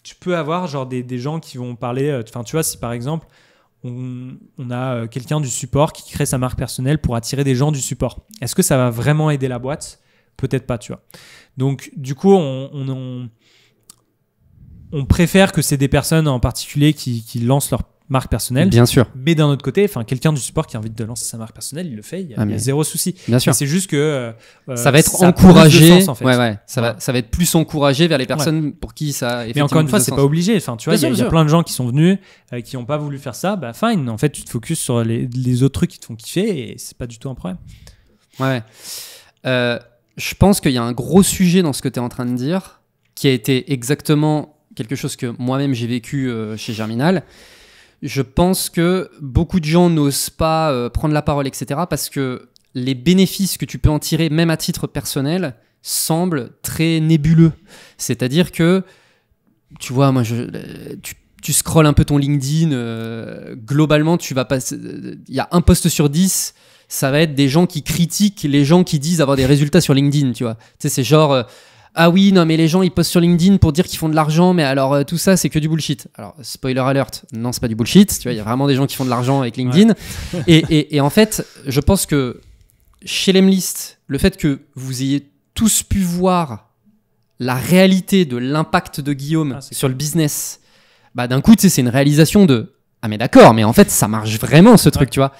tu peux avoir genre des, des gens qui vont parler, euh, enfin tu vois, si par exemple, on, a euh, quelqu'un du support qui crée sa marque personnelle pour attirer des gens du support. Est-ce que ça va vraiment aider la boîte Peut-être pas, tu vois. Donc, du coup, on, on, préfère que c'est des personnes en particulier qui lancent leur marque personnelle. Bien sûr. Mais d'un autre côté, enfin, quelqu'un du support qui a envie de lancer sa marque personnelle, il le fait. Il y a, ah, zéro souci. Bien sûr. C'est juste que euh, ça va être encouragé. ouais, ouais. Ça va, ça va être plus encouragé vers les personnes pour qui ça. Mais encore une fois, c'est pas obligé. Enfin, tu vois, il y, a plein de gens qui sont venus euh, qui n'ont pas voulu faire ça. Bah fine. En fait, tu te focuses sur les, autres trucs qui te font kiffer et c'est pas du tout un problème. Ouais. Euh, je pense qu'il y a un gros sujet dans ce que tu es en train de dire qui a été exactement quelque chose que moi-même j'ai vécu chez Germinal je pense que beaucoup de gens n'osent pas euh, prendre la parole, etc. Parce que les bénéfices que tu peux en tirer, même à titre personnel, semblent très nébuleux. C'est-à-dire que, tu vois, moi, je, euh, tu, scrolles un peu ton LinkedIn, euh, globalement, tu vas passer. Il y a un poste sur dix, ça va être des gens qui critiquent les gens qui disent avoir des résultats sur LinkedIn, tu vois. Tu sais, c'est genre ah oui, non, mais les gens ils postent sur LinkedIn pour dire qu'ils font de l'argent, mais alors euh, tout ça c'est que du bullshit. Alors, spoiler alert, non, c'est pas du bullshit, tu vois, il y a vraiment des gens qui font de l'argent avec LinkedIn. et, en fait, je pense que chez l'Emlist, le fait que vous ayez tous pu voir la réalité de l'impact de Guillaume ah, sur le business, bah d'un coup, tu c'est une réalisation de ah mais d'accord, mais en fait ça marche vraiment ce truc, tu vois.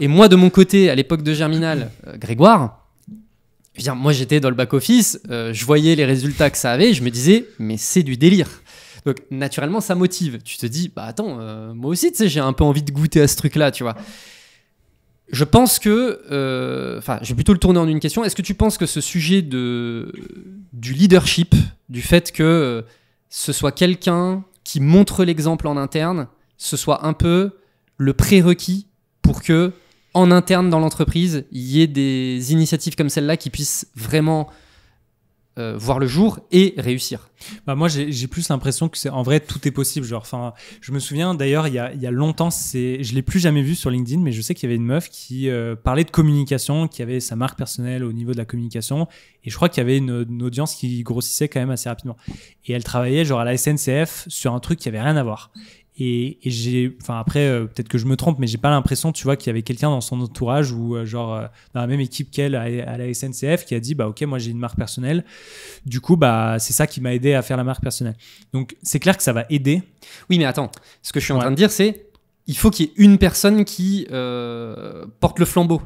Et moi de mon côté, à l'époque de Germinal, euh, Grégoire, moi j'étais dans le back-office, euh, je voyais les résultats que ça avait, je me disais, mais c'est du délire. Donc naturellement, ça motive. Tu te dis, bah attends, euh, moi aussi, tu sais, j'ai un peu envie de goûter à ce truc-là, tu vois. Je pense que, euh, enfin, je vais plutôt le tourner en une question. Est-ce que tu penses que ce sujet de, du leadership, du fait que ce soit quelqu'un qui montre l'exemple en interne, ce soit un peu le prérequis pour que en interne dans l'entreprise, il y ait des initiatives comme celle-là qui puissent vraiment euh, voir le jour et réussir. Bah moi, j'ai plus l'impression que c'est en vrai tout est possible. Genre, enfin, je me souviens d'ailleurs il y a, y a, longtemps, c'est je l'ai plus jamais vu sur LinkedIn, mais je sais qu'il y avait une meuf qui euh, parlait de communication, qui avait sa marque personnelle au niveau de la communication, et je crois qu'il y avait une, une, audience qui grossissait quand même assez rapidement. Et elle travaillait genre à la SNCF sur un truc qui avait rien à voir. Et, j'ai, enfin après, euh, peut-être que je me trompe, mais j'ai pas l'impression, tu vois, qu'il y avait quelqu'un dans son entourage ou euh, genre euh, dans la même équipe qu'elle à, la SNCF qui a dit, bah ok, moi j'ai une marque personnelle. Du coup, bah c'est ça qui m'a aidé à faire la marque personnelle. Donc c'est clair que ça va aider. Oui, mais attends, ce que je suis en train de dire, c'est il faut qu'il y ait une personne qui porte le flambeau.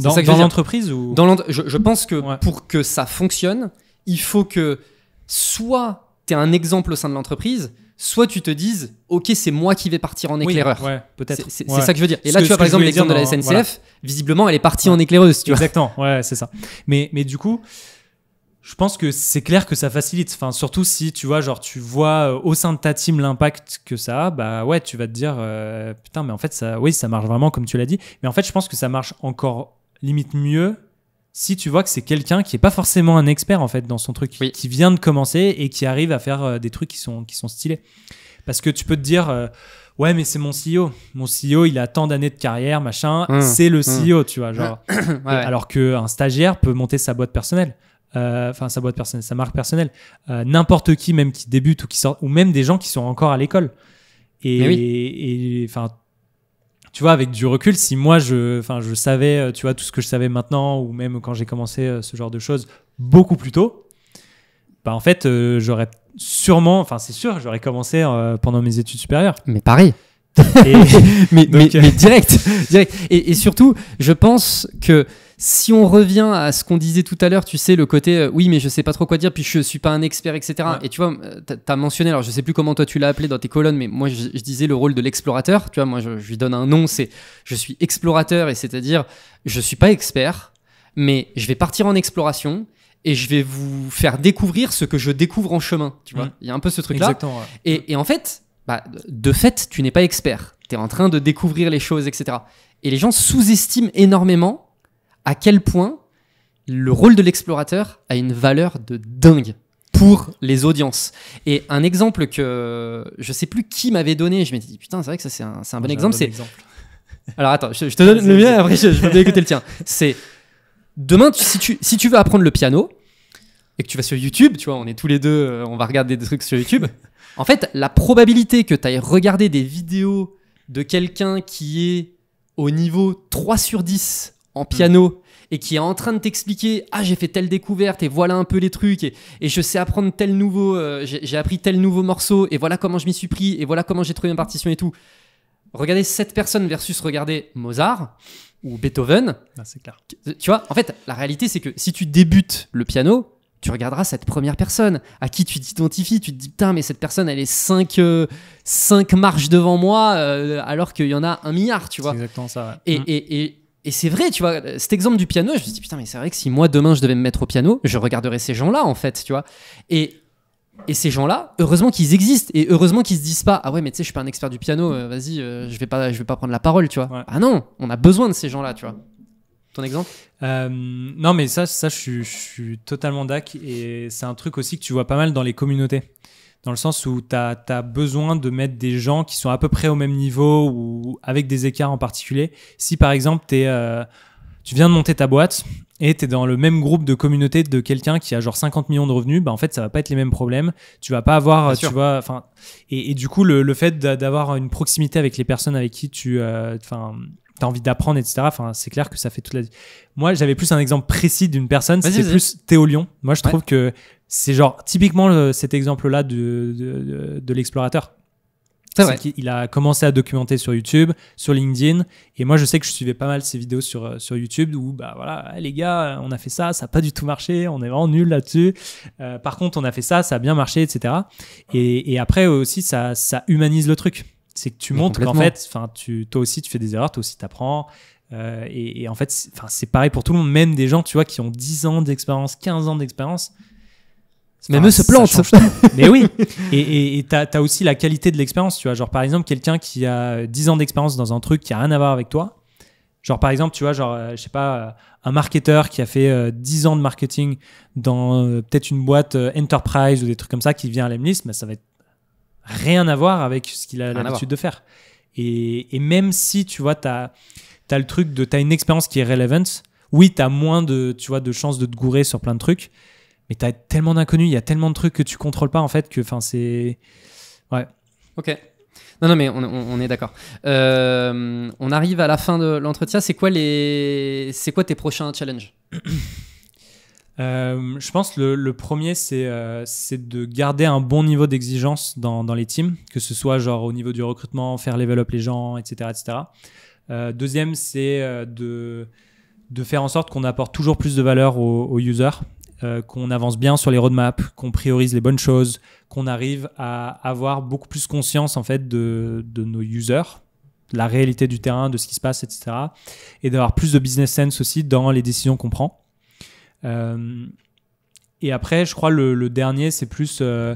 Dans, dans l'entreprise ou dans je, je, pense que pour que ça fonctionne, il faut que soit tu es un exemple au sein de l'entreprise, soit tu te dises, ok, c'est moi qui vais partir en éclaireur. peut-être. C'est ça que je veux dire. Et là, tu as par exemple l'exemple de la SNCF, visiblement, elle est partie en éclaireuse. Tu Exactement, ouais, c'est ça. Mais, mais du coup, je pense que c'est clair que ça facilite. Enfin, surtout si tu vois, genre, tu vois euh, au sein de ta team l'impact que ça a, bah ouais, tu vas te dire, euh, putain, mais en fait, ça, oui, ça marche vraiment comme tu l'as dit. Mais en fait, je pense que ça marche encore limite mieux si tu vois que c'est quelqu'un qui est pas forcément un expert en fait dans son truc, qui vient de commencer et qui arrive à faire euh, des trucs qui sont, qui sont stylés. Parce que tu peux te dire, euh, ouais, mais c'est mon CEO. Mon CEO, il a tant d'années de carrière, machin. Mmh. c'est le mmh. CEO, tu vois. Genre, Alors qu'un stagiaire peut monter sa boîte personnelle. Euh, enfin, sa boîte personnelle, sa marque personnelle. N'importe qui, même qui débute ou qui sort, ou même des gens qui sont encore à l'école. Et enfin, tu vois, avec du recul, si moi je, enfin, je savais, euh, tu vois, tout ce que je savais maintenant, ou même quand j'ai commencé euh, ce genre de choses beaucoup plus tôt, bah en fait, euh, j'aurais sûrement, enfin, c'est sûr, j'aurais commencé pendant mes études supérieures. Mais pareil. mais, direct, direct. et, surtout, je pense que si on revient à ce qu'on disait tout à l'heure, tu sais, le côté euh, oui, mais je sais pas trop quoi dire, puis je suis pas un expert, etc. Et tu vois, euh, tu as mentionné, alors je sais plus comment toi tu l'as appelé dans tes colonnes, mais moi je, disais le rôle de l'explorateur. Tu vois, moi je, lui donne un nom, c'est je suis explorateur, et c'est-à-dire je suis pas expert, mais je vais partir en exploration et je vais vous faire découvrir ce que je découvre en chemin. Tu vois, il y a un peu ce truc-là. Et, en fait, bah, de fait, tu n'es pas expert. Tu es en train de découvrir les choses, etc. Et les gens sous-estiment énormément à quel point le rôle de l'explorateur a une valeur de dingue pour les audiences. Et un exemple que je sais plus qui m'avait donné, je m'étais dit putain, c'est vrai que c'est un, bon exemple. c'est Alors attends, je, te donne le mien, après je, vais écouter le tien. C'est demain, si, tu, si veux apprendre le piano et que tu vas sur YouTube, tu vois, on est tous les deux, euh, on va regarder des trucs sur YouTube. En fait, la probabilité que tu ailles regarder des vidéos de quelqu'un qui est au niveau 3 sur 10 en piano et qui est en train de t'expliquer ah j'ai fait telle découverte et voilà un peu les trucs et, je sais apprendre tel nouveau euh, j'ai appris tel nouveau morceau et voilà comment je m'y suis pris et voilà comment j'ai trouvé une partition et tout regardez cette personne versus regarder Mozart ou Beethoven bah, c'est clair tu vois en fait la réalité c'est que si tu débutes le piano tu regarderas cette première personne à qui tu t'identifies, tu te dis putain mais cette personne elle est 5 euh, marches devant moi euh, alors qu'il y en a un milliard, tu vois. exactement ça. Mm. et, et et c'est vrai, tu vois, cet exemple du piano, je me suis dit, putain, mais c'est vrai que si moi, demain, je devais me mettre au piano, je regarderais ces gens-là, en fait, tu vois. Et, et ces gens-là, heureusement qu'ils existent, et heureusement qu'ils se disent pas, ah ouais, mais tu sais, je suis pas un expert du piano, euh, vas-y, euh, je, vais pas, je vais pas prendre la parole, tu vois. Ah non, on a besoin de ces gens-là, tu vois. Ton exemple euh, Non, mais ça, ça je, suis, totalement d'accord et c'est un truc aussi que tu vois pas mal dans les communautés dans le sens où tu as, besoin de mettre des gens qui sont à peu près au même niveau ou avec des écarts en particulier. Si par exemple es, euh, tu viens de monter ta boîte et tu es dans le même groupe de communauté de quelqu'un qui a genre 50 millions de revenus, bah en fait ça va pas être les mêmes problèmes. Tu vas pas avoir, tu vois, enfin, et, du coup le, fait d'avoir une proximité avec les personnes avec qui tu, euh, enfin. t'as envie d'apprendre, etc. Enfin, c'est clair que ça fait toute la. Moi, j'avais plus un exemple précis d'une personne. c'est plus Théo Lyon. Moi, je trouve que c'est genre typiquement cet exemple-là de, de, de, l'explorateur. Il a commencé à documenter sur YouTube, sur LinkedIn, et moi je sais que je suivais pas mal ses vidéos sur, euh, sur YouTube où bah voilà eh, les gars on a fait ça, ça n'a pas du tout marché, on est vraiment nul là-dessus. Euh, par contre on a fait ça, ça a bien marché, etc. Et, et après aussi ça, ça humanise le truc, c'est que tu montres qu'en fait, enfin tu toi aussi tu fais des erreurs, toi aussi tu apprends. Euh, et, et en fait, c'est pareil pour tout le monde, même des gens, tu vois, qui ont 10 ans d'expérience, 15 ans d'expérience, même eux se mais oui. Et tu as, aussi la qualité de l'expérience. Tu vois, genre par exemple, quelqu'un qui a 10 ans d'expérience dans un truc qui a rien à voir avec toi. Genre par exemple, tu vois, genre, euh, je sais pas, euh, un marketeur qui a fait 10 euh, ans de marketing dans peut-être une boîte enterprise ou des trucs comme ça qui vient à l'Emlist, mais ça va être rien à voir avec ce qu'il a l'habitude de faire. Et, même si, tu vois, tu as, le truc de, tu une expérience qui est relevant, oui, tu as moins de, tu vois, de chances de te gourer sur plein de trucs, mais t'as tellement d'inconnus, il y a tellement de trucs que tu contrôles pas en fait que, enfin, c'est ouais. Ok. Non, non, mais on, est d'accord. Euh, on arrive à la fin de l'entretien. C'est quoi les, c'est quoi tes prochains challenges euh, Je pense le, le premier, c'est euh, c'est de garder un bon niveau d'exigence dans, les teams, que ce soit genre au niveau du recrutement, faire level up les gens, etc., etc. deuxième, c'est de de faire en sorte qu'on apporte toujours plus de valeur aux users euh, qu'on avance bien sur les roadmaps, qu'on priorise les bonnes choses, qu'on arrive à avoir beaucoup plus conscience en fait de, nos users, de la réalité du terrain, de ce qui se passe, etc. Et d'avoir plus de business sense aussi dans les décisions qu'on prend. Euh, et après, je crois le, le dernier, c'est plus euh,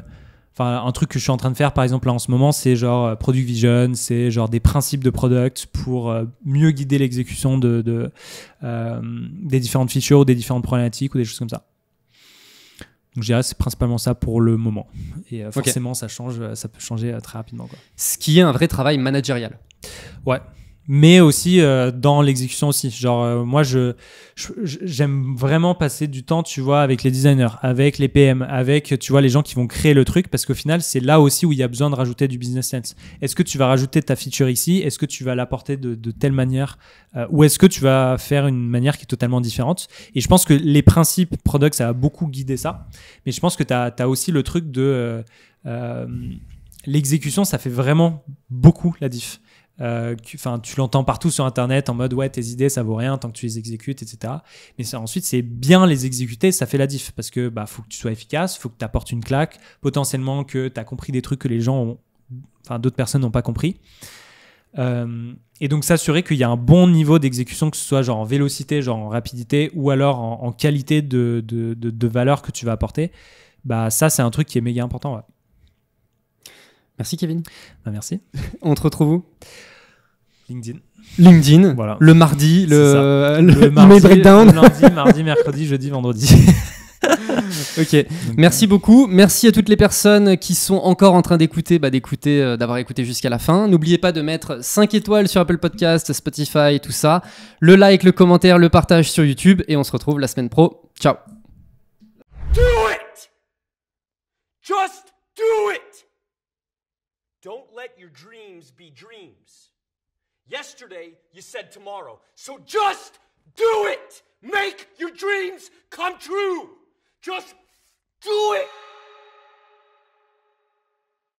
un truc que je suis en train de faire par exemple en ce moment c'est genre product vision c'est genre des principes de product pour mieux guider l'exécution de, des différentes features ou des différentes problématiques ou des choses comme ça donc je c'est principalement ça pour le moment. Et euh, forcément ça change, euh, ça peut changer euh, très rapidement. Ce qui est un vrai travail managérial. Ouais mais aussi euh, dans l'exécution aussi. Genre euh, moi je j'aime vraiment passer du temps, tu vois, avec les designers, avec les PM, avec tu vois les gens qui vont créer le truc parce qu'au final, c'est là aussi où il y a besoin de rajouter du business sense. Est-ce que tu vas rajouter ta feature ici Est-ce que tu vas l'apporter de, de, telle manière euh, ou est-ce que tu vas faire une manière qui est totalement différente Et je pense que les principes product ça a beaucoup guidé ça, mais je pense que tu as, as, aussi le truc de l'exécution, ça fait vraiment beaucoup la diff. Euh, tu, l'entends partout sur Internet en mode ouais tes idées ça vaut rien tant que tu les exécutes etc. Mais ensuite c'est bien les exécuter ça fait la diff parce que bah faut que tu sois efficace, faut que tu apportes une claque, potentiellement que tu as compris des trucs que les gens enfin d'autres personnes n'ont pas compris. Euh, et donc s'assurer qu'il y a un bon niveau d'exécution que ce soit genre en vélocité, genre en rapidité ou alors en, qualité de, valeur que tu vas apporter. Bah ça c'est un truc qui est méga important. Merci Kevin. Bah, merci. On te retrouve où LinkedIn. LinkedIn, voilà. le mardi, le, le, le mardi, Lundi, mardi, mercredi, jeudi, vendredi. ok, merci euh, beaucoup. Merci à toutes les personnes qui sont encore en train d'écouter, bah, d'écouter, euh, d'avoir écouté jusqu'à la fin. N'oubliez pas de mettre 5 étoiles sur Apple Podcast, Spotify, tout ça. Le like, le commentaire, le partage sur YouTube. Et on se retrouve la semaine pro. Ciao. Do it! Just do it! Don't let your dreams be dreams. Yesterday, you said tomorrow. So just do it! Make your dreams come true! Just do it!